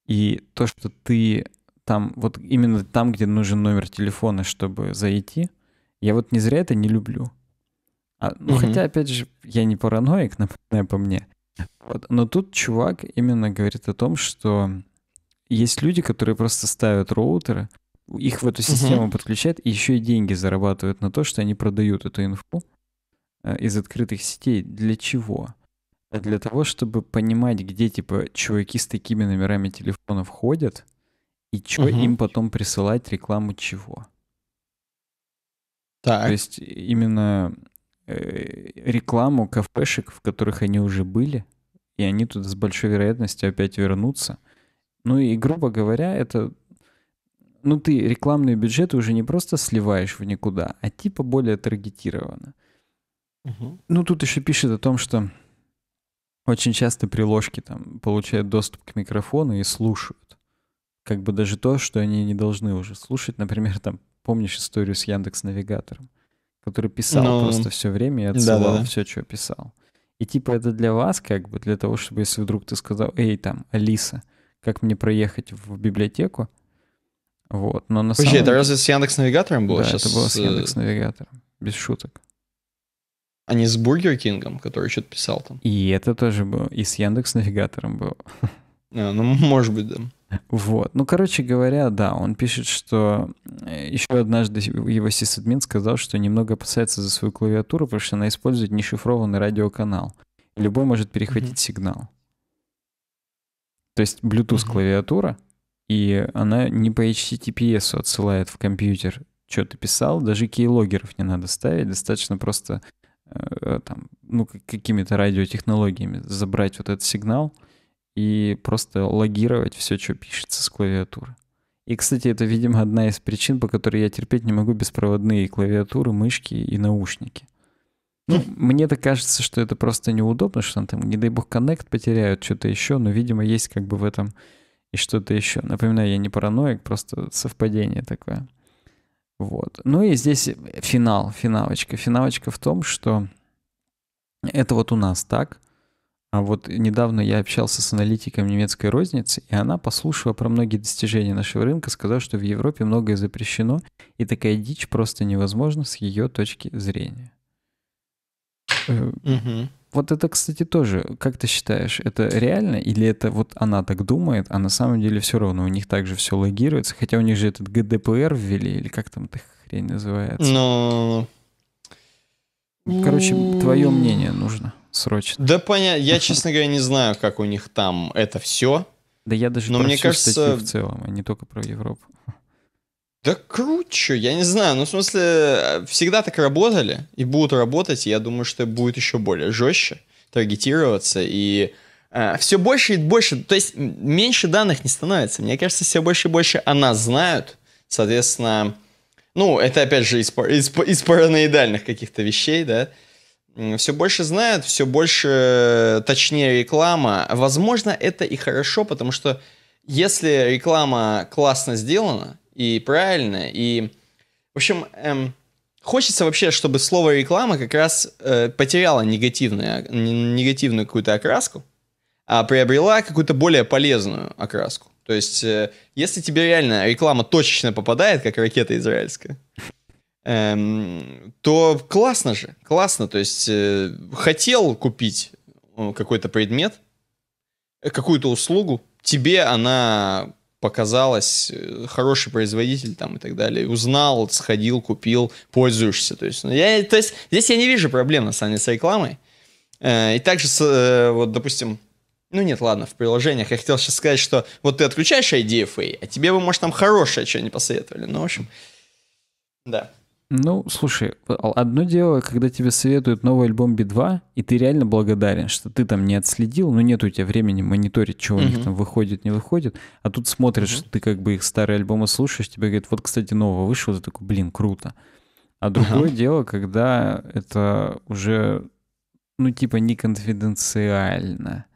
и то, что ты там, вот именно там, где нужен номер телефона, чтобы зайти, я вот не зря это не люблю. А, ну, угу. хотя, опять же, я не параноик, напоминаю по мне. Вот. Но тут чувак именно говорит о том, что есть люди, которые просто ставят роутеры, их в эту систему uh-huh. подключают, и еще и деньги зарабатывают на то, что они продают эту инфу э, из открытых сетей. Для чего? Э, для того, чтобы понимать, где типа чуваки с такими номерами телефонов ходят, и что uh-huh. им потом присылать рекламу чего. Так. То есть именно э, рекламу кафешек, в которых они уже были, и они туда с большой вероятностью опять вернутся. Ну и, грубо говоря, это... Ну ты рекламные бюджеты уже не просто сливаешь в никуда, а типа более таргетированно. Угу. Ну тут еще пишет о том, что очень часто приложки там получают доступ к микрофону и слушают. Как бы даже то, что они не должны уже слушать. Например, там помнишь историю с Яндекс Навигатором, который писал Но... Ну, просто все время и отсылал да, да, да. все, что писал. И типа это для вас как бы, для того, чтобы если вдруг ты сказал, эй, там, Алиса, как мне проехать в библиотеку? Вот, но на Подожди, самом... это разве с Яндекс Навигатором было да, сейчас? это было с э, Яндекс Навигатором, без шуток. А не с Бургер Кингом, который что-то писал там? И это тоже было, и с Яндекс Навигатором было. А, ну, может быть, да. Вот. Ну, короче говоря, да, он пишет, что э, еще однажды его сисадмин сказал, что немного опасается за свою клавиатуру, потому что она использует нешифрованный радиоканал. И любой может перехватить mm-hmm. сигнал. То есть Bluetooth клавиатура, и она не по HTTPS отсылает в компьютер, что ты писал, даже кейлогеров не надо ставить, достаточно просто э, э, там, ну, какими-то радиотехнологиями забрать вот этот сигнал и просто логировать все, что пишется с клавиатуры. И, кстати, это, видимо, одна из причин, по которой я терпеть не могу беспроводные клавиатуры, мышки и наушники. Ну, хм. мне так кажется, что это просто неудобно, что там, не дай бог, коннект потеряют, что-то еще, но, видимо, есть как бы в этом и что-то еще. Напоминаю, я не параноик, просто совпадение такое. Вот. Ну и здесь финал, финалочка. Финалочка в том, что это вот у нас так — а вот недавно я общался с аналитиком немецкой розницы, и она, послушала про многие достижения нашего рынка, сказала, что в Европе многое запрещено, и такая дичь просто невозможна с ее точки зрения. Угу. Вот это, кстати, тоже, как ты считаешь, это реально или это вот она так думает, а на самом деле все равно у них также все логируется, хотя у них же этот ГДПР ввели, или как там эта хрень называется? Но... Ну, Короче, твое мнение нужно срочно. Да понятно. Я, честно говоря, не знаю, как у них там это все. Да я даже Но мне кажется... в целом, а не только про Европу. Да круче, я не знаю. Ну, в смысле, э, всегда так работали и будут работать. И я думаю, что будет еще более жестче таргетироваться и э, все больше и больше, то есть меньше данных не становится. Мне кажется, все больше и больше о нас знают. Соответственно, ну, это опять же из, из, из параноидальных каких-то вещей, да все больше знают, все больше точнее реклама. Возможно, это и хорошо, потому что если реклама классно сделана и правильно, и... В общем, эм, хочется вообще, чтобы слово реклама как раз э, потеряло негативную, негативную какую-то окраску, а приобрела какую-то более полезную окраску. То есть, э, если тебе реально реклама точечно попадает, как ракета израильская, эм, то классно же, классно. То есть э, хотел купить э, какой-то предмет, э, какую-то услугу, тебе она показалась, э, хороший производитель там и так далее, узнал, сходил, купил, пользуешься. То есть, ну, я, то есть здесь я не вижу проблем, на самом деле, с рекламой. Э, и также, с, э, вот, допустим, ну нет, ладно, в приложениях. Я хотел сейчас сказать, что вот ты отключаешь IDFA, а тебе бы, может, там хорошее что-нибудь посоветовали. Ну, в общем, да. Ну, слушай, э, одно дело, когда тебе советуют новый альбом b 2 и ты реально благодарен, что ты там не отследил, но ну, нет у тебя времени мониторить, чего у них там выходит, не выходит, а тут смотришь, что ты как бы их старые альбомы слушаешь, тебе говорят, вот, кстати, нового вышло, ты такой, блин, круто. А другое дело, когда это уже, ну, типа, не конфиденциально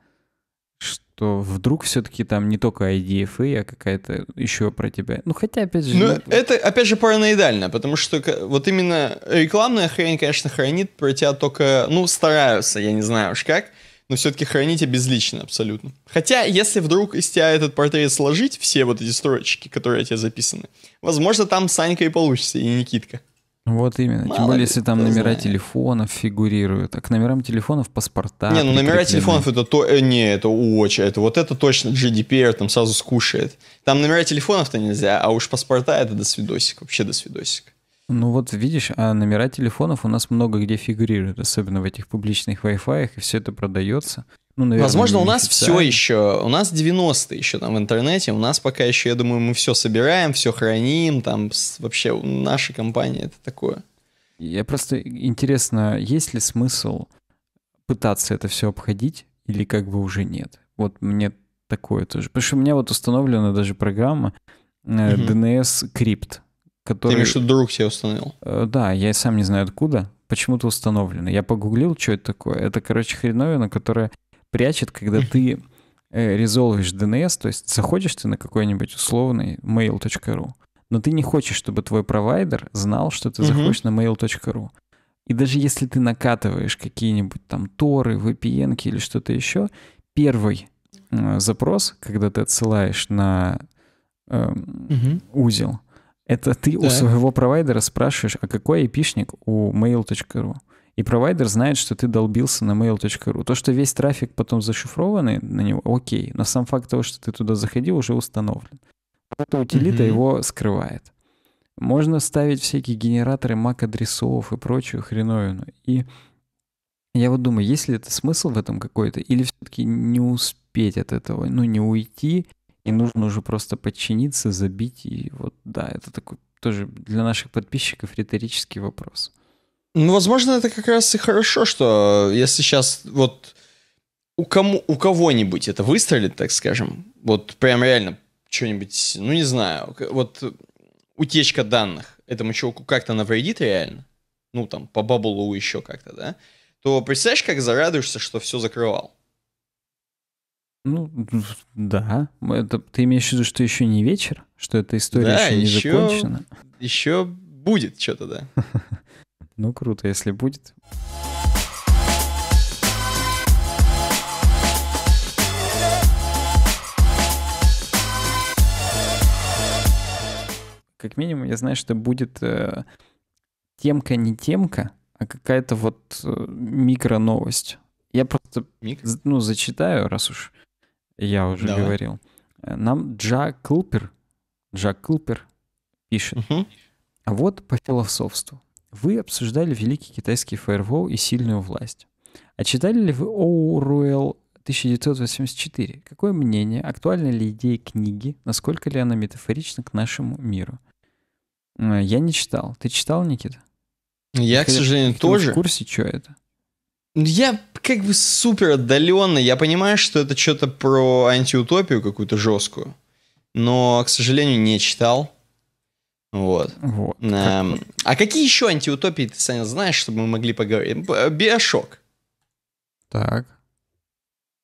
что вдруг все-таки там не только IDFA, а какая-то еще про тебя. Ну, хотя, опять же... Ну, это, опять же, параноидально, потому что вот именно рекламная хрень, конечно, хранит про тебя только... Ну, стараются, я не знаю уж как, но все-таки храните безлично абсолютно. Хотя, если вдруг из тебя этот портрет сложить, все вот эти строчки, которые у тебя записаны, возможно, там Санька и получится, и Никитка. Вот именно. Мало Тем более, если там номера знает. телефонов фигурируют. А к номерам телефонов паспорта. Не, ну номера телефонов это то... Э, не, это очень... Это, вот это точно GDPR там сразу скушает. Там номера телефонов-то нельзя, а уж паспорта это до свидосик. Вообще до свидосик. Ну вот видишь, а номера телефонов у нас много где фигурируют, особенно в этих публичных Wi-Fi, и все это продается. Ну, наверное, Возможно, у нас все еще, у нас 90-е еще там в интернете, у нас пока еще, я думаю, мы все собираем, все храним, там вообще наша компания это такое. Я просто интересно, есть ли смысл пытаться это все обходить или как бы уже нет? Вот мне такое тоже. Потому что у меня вот установлена даже программа угу. Э, DNS Crypt, который... Ты имеешь в друг себе установил? Э, да, я и сам не знаю откуда, почему-то установлено. Я погуглил, что это такое. Это, короче, хреновина, которая прячет, когда ты э, резолвишь DNS, то есть заходишь ты на какой-нибудь условный mail.ru, но ты не хочешь, чтобы твой провайдер знал, что ты заходишь на mail.ru. И даже если ты накатываешь какие-нибудь там торы, VPN или что-то еще, первый э, запрос, когда ты отсылаешь на э, угу. узел, это ты да. у своего провайдера спрашиваешь, а какой айпишник у mail.ru. И провайдер знает, что ты долбился на mail.ru. То, что весь трафик потом зашифрованный на него, окей. Но сам факт того, что ты туда заходил, уже установлен. Эта утилита mm-hmm. его скрывает. Можно ставить всякие генераторы MAC-адресов и прочую хреновину. И я вот думаю, есть ли это смысл в этом какой-то, или все-таки не успеть от этого, ну, не уйти, и нужно уже просто подчиниться, забить, и вот, да, это такой тоже для наших подписчиков риторический вопрос. Ну, возможно, это как раз и хорошо, что если сейчас вот у, кому, у кого-нибудь это выстрелит, так скажем, вот прям реально что-нибудь, ну не знаю, вот утечка данных этому чуваку как-то навредит реально, ну там по баблу еще как-то, да, то представляешь, как зарадуешься, что все закрывал. Ну, да. Это, ты имеешь в виду, что еще не вечер? Что эта история да, еще не еще, закончена? еще будет что-то, да. Ну, круто, если будет. Как минимум, я знаю, что будет э, темка не темка, а какая-то вот э, микро новость. Я просто Мик? ну зачитаю, раз уж я уже Давай. говорил. Э, нам Джа Клупер, Джа Клупер пишет. Угу. А вот по философству. Вы обсуждали великий китайский фаервол и сильную власть. А читали ли вы Оуруэлл 1984? Какое мнение, Актуальны ли идеи книги, насколько ли она метафорична к нашему миру? Я не читал. Ты читал, Никита? Я, к сожалению, ты тоже. в курсе, что это? Я как бы супер отдаленно. Я понимаю, что это что-то про антиутопию какую-то жесткую. Но, к сожалению, не читал. Вот. вот. Эм, а какие еще антиутопии ты, Саня, знаешь, чтобы мы могли поговорить? Э, Биошок. Так.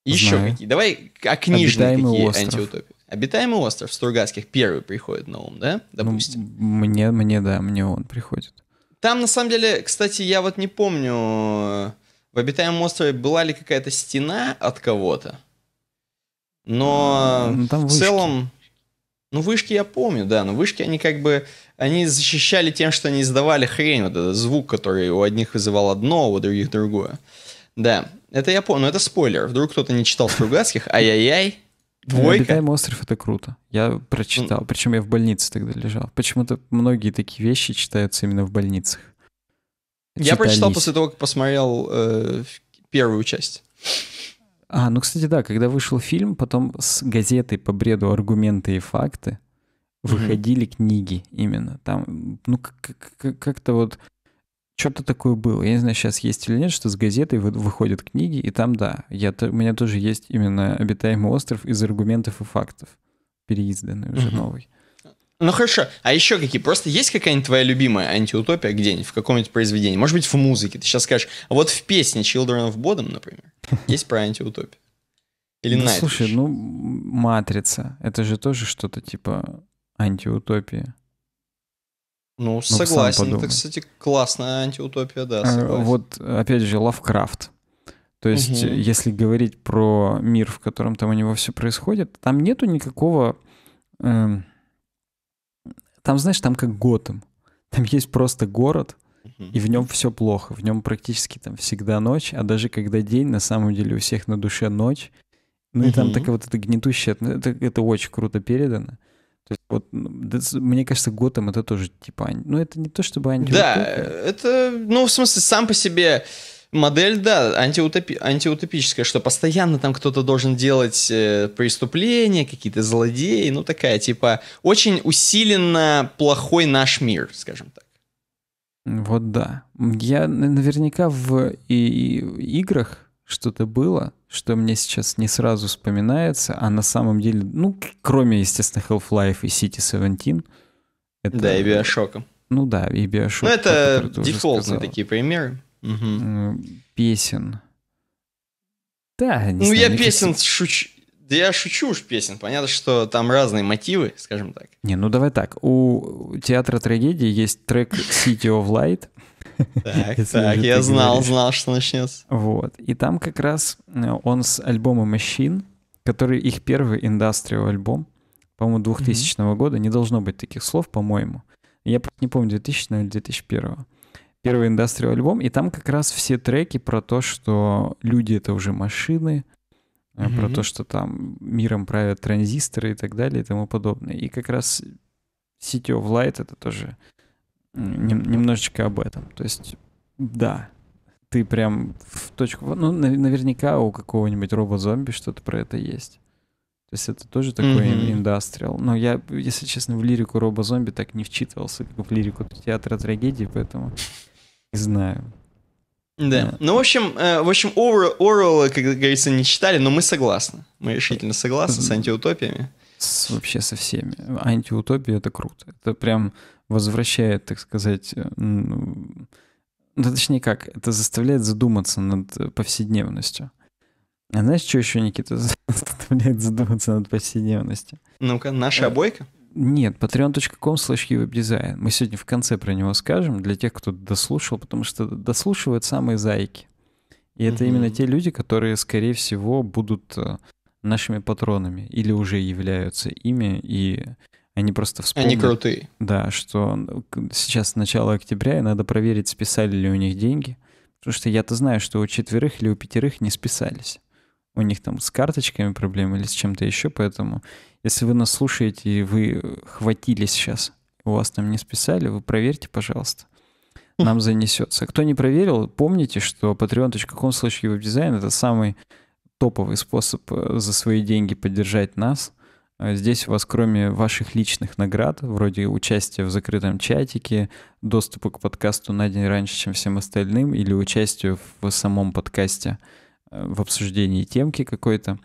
Еще Знаю. какие? Давай, а книжные Обитаемый какие остров. антиутопии? Обитаемый остров Стругацких первый приходит на ум, да? Ну, допустим. Ну, мне, мне, да, мне он приходит. Там, на самом деле, кстати, я вот не помню, в обитаемом острове была ли какая-то стена от кого-то, но ну, в целом... Ну, вышки я помню, да, но вышки они как бы... Они защищали тем, что они издавали хрень, вот этот звук, который у одних вызывал одно, а у других другое. Да, это я помню, но это спойлер. Вдруг кто-то не читал Стругацких, ай-яй-яй, двойка. «Обитаемый остров» — это круто. Я прочитал, ну, причем я в больнице тогда лежал. Почему-то многие такие вещи читаются именно в больницах. Читались. Я прочитал после того, как посмотрел э, первую часть. А, ну, кстати, да, когда вышел фильм, потом с газетой по бреду «Аргументы и факты» выходили mm-hmm. книги именно. Там, ну, как-то вот что-то такое было. Я не знаю, сейчас есть или нет, что с газетой выходят книги, и там, да, я, у меня тоже есть именно «Обитаемый остров» из аргументов и фактов, переизданный уже mm-hmm. новый. Ну хорошо, а еще какие? Просто есть какая-нибудь твоя любимая антиутопия где-нибудь, в каком-нибудь произведении? Может быть, в музыке? Ты сейчас скажешь, «А вот в песне Children of Bodom, например, есть про антиутопию? Или ну, слушай, ну, «Матрица» — это же тоже что-то типа антиутопии. Ну, ну согласен. Это, кстати, классная антиутопия, да, а, согласен. Вот, опять же, Лавкрафт. То есть, угу. если говорить про мир, в котором там у него все происходит, там нету никакого... Эм, там, знаешь, там как Готэм. Там есть просто город, и в нем все плохо. В нем практически там всегда ночь, а даже когда день, на самом деле у всех на душе ночь. Ну и там такая вот эта гнетущая... Это, это очень круто передано. То есть вот, ну, мне кажется, Готэм это тоже типа... Ну это не то чтобы антиутопия. Да, это, ну в смысле, сам по себе Модель, да, антиутопи- антиутопическая, что постоянно там кто-то должен делать э, преступления, какие-то злодеи, ну такая, типа, очень усиленно плохой наш мир, скажем так. Вот да. Я наверняка в и, и играх что-то было, что мне сейчас не сразу вспоминается, а на самом деле, ну, кроме, естественно, Half-Life и City 17. Это... Да, и Биошока. Ну да, и Биошок. Ну это дефолтные такие примеры угу. песен. Да, не Ну, знаю, я песен кажется... шучу. Да я шучу уж песен. Понятно, что там разные мотивы, скажем так. Не, ну давай так. У театра трагедии есть трек City of Light. Так, так, я знал, знал, что начнется. Вот. И там как раз э, он с альбома Machine, который их первый индастриал альбом, по-моему, 2000 года. Не должно быть таких слов, по-моему. Я просто не помню, 2000 или 2001 первый индастриал альбом, и там как раз все треки про то, что люди — это уже машины, mm-hmm. про то, что там миром правят транзисторы и так далее и тому подобное. И как раз City of Light — это тоже нем- немножечко об этом. То есть, да, ты прям в точку... Ну, наверняка у какого-нибудь робо-зомби что-то про это есть. То есть это тоже такой mm-hmm. индастриал. Но я, если честно, в лирику робо-зомби так не вчитывался, как в лирику театра трагедии, поэтому не знаю. Да. Yeah. Ну, в общем, э, в общем, Орла, как говорится, не читали, но мы согласны. Мы решительно согласны с антиутопиями. С, вообще со всеми. Антиутопия — это круто. Это прям возвращает, так сказать, э, ну, точнее как, это заставляет задуматься над повседневностью. А знаешь, что еще, Никита, заставляет задуматься над повседневностью? Ну-ка, наша э, обойка? Нет, patreon.com slash веб-дизайн. Мы сегодня в конце про него скажем, для тех, кто дослушал, потому что дослушивают самые зайки. И это mm-hmm. именно те люди, которые, скорее всего, будут э, нашими патронами или уже являются ими, и они просто вспомнят. Они крутые. Да, что сейчас начало октября, и надо проверить, списали ли у них деньги. Потому что я-то знаю, что у четверых или у пятерых не списались у них там с карточками проблемы или с чем-то еще, поэтому если вы нас слушаете и вы э, хватились сейчас, у вас там не списали, вы проверьте, пожалуйста. Хм. Нам занесется. Кто не проверил, помните, что patreon.com slash дизайн это самый топовый способ э, за свои деньги поддержать нас. А здесь у вас, кроме ваших личных наград, вроде участия в закрытом чатике, доступа к подкасту на день раньше, чем всем остальным, или участия в самом подкасте, Э, в обсуждении темки какой-то,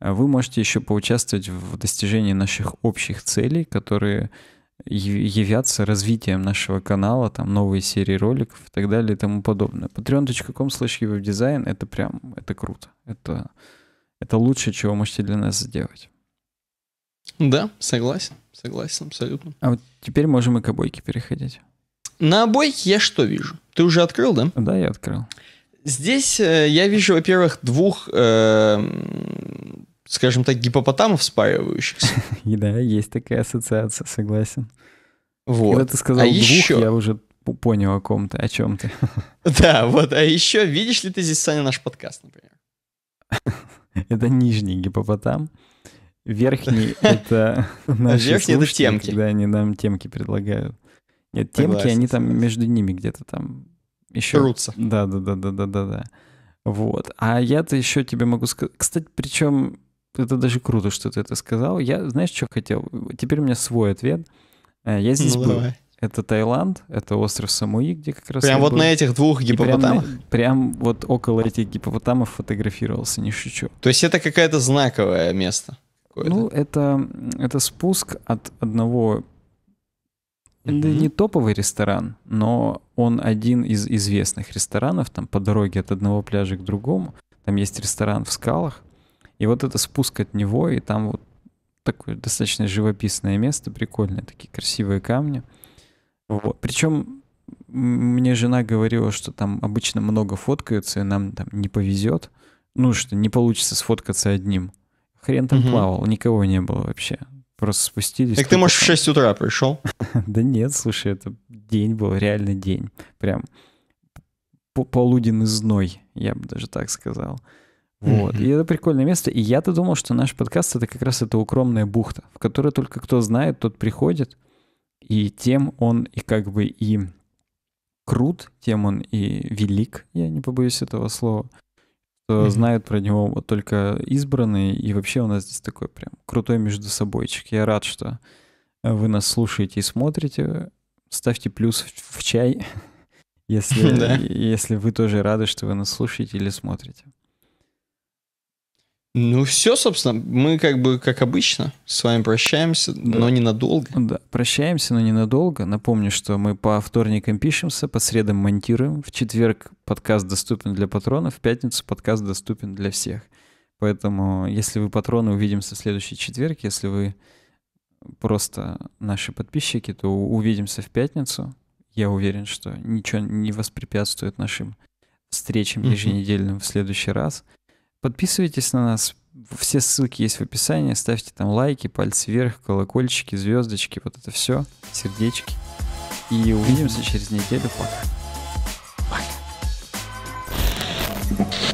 э, вы можете еще поучаствовать в достижении наших общих целей, которые явятся развитием нашего канала, там новые серии роликов и так далее и тому подобное. patreon.com slash дизайн? это прям, это круто. Это, это лучше, чего можете для нас сделать. Да, согласен, согласен абсолютно. А вот теперь можем и к обойке переходить. На обойке я что вижу? Ты уже открыл, да? Да, я открыл. Здесь э, я вижу, во-первых, двух, э, скажем так, гипопотамов спаривающихся. Да, есть такая ассоциация, согласен. Вот. Когда ты сказал а двух, еще... я уже понял о ком то о чем ты. Да, вот, а еще видишь ли ты здесь, Саня, наш подкаст, например? Это нижний гипопотам. Верхний — это наши Верхний — это темки. Когда они нам темки предлагают. Нет, темки, они там между ними где-то там еще... Рутся. Да, да, да, да, да, да, да. Вот. А я-то еще тебе могу сказать... Кстати, причем это даже круто, что ты это сказал. Я, знаешь, что хотел? Теперь у меня свой ответ. Э, я здесь ну, был. Давай. Это Таиланд, это остров Самуи, где как раз... Прям вот был. на этих двух гипопотамах? Прям, прям вот около этих гипопотамов фотографировался, не шучу. То есть это какое-то знаковое место? Какое ну, это, это спуск от одного... Mm-hmm. Это не топовый ресторан, но он один из известных ресторанов, там по дороге от одного пляжа к другому. Там есть ресторан в скалах. И вот это спуск от него, и там вот такое достаточно живописное место, прикольное, такие красивые камни. Вот. Причем мне жена говорила, что там обычно много фоткаются, и нам там не повезет. Ну, что не получится сфоткаться одним. Хрен там угу. плавал, никого не было вообще просто спустились. Так ты, может, в 6 утра пришел? да нет, слушай, это день был, реальный день. Прям полуденный зной, я бы даже так сказал. Вот. И это прикольное место. И я-то думал, что наш подкаст — это как раз эта укромная бухта, в которую только кто знает, тот приходит. И тем он и как бы и крут, тем он и велик, я не побоюсь этого слова что mm-hmm. знают про него только избранные, и вообще у нас здесь такой прям крутой между собойчик. Я рад, что вы нас слушаете и смотрите. Ставьте плюс в чай, если, если вы тоже рады, что вы нас слушаете или смотрите. Ну все, собственно, мы как бы, как обычно, с вами прощаемся, да. но ненадолго. Ну да, прощаемся, но ненадолго. Напомню, что мы по вторникам пишемся, по средам монтируем, в четверг подкаст доступен для патронов, в пятницу подкаст доступен для всех. Поэтому, если вы патроны, увидимся в следующий четверг. Если вы просто наши подписчики, то увидимся в пятницу. Я уверен, что ничего не воспрепятствует нашим встречам еженедельным в следующий раз. Подписывайтесь на нас. Все ссылки есть в описании. Ставьте там лайки, пальцы вверх, колокольчики, звездочки. Вот это все. Сердечки. И увидимся через неделю. Пока. Пока.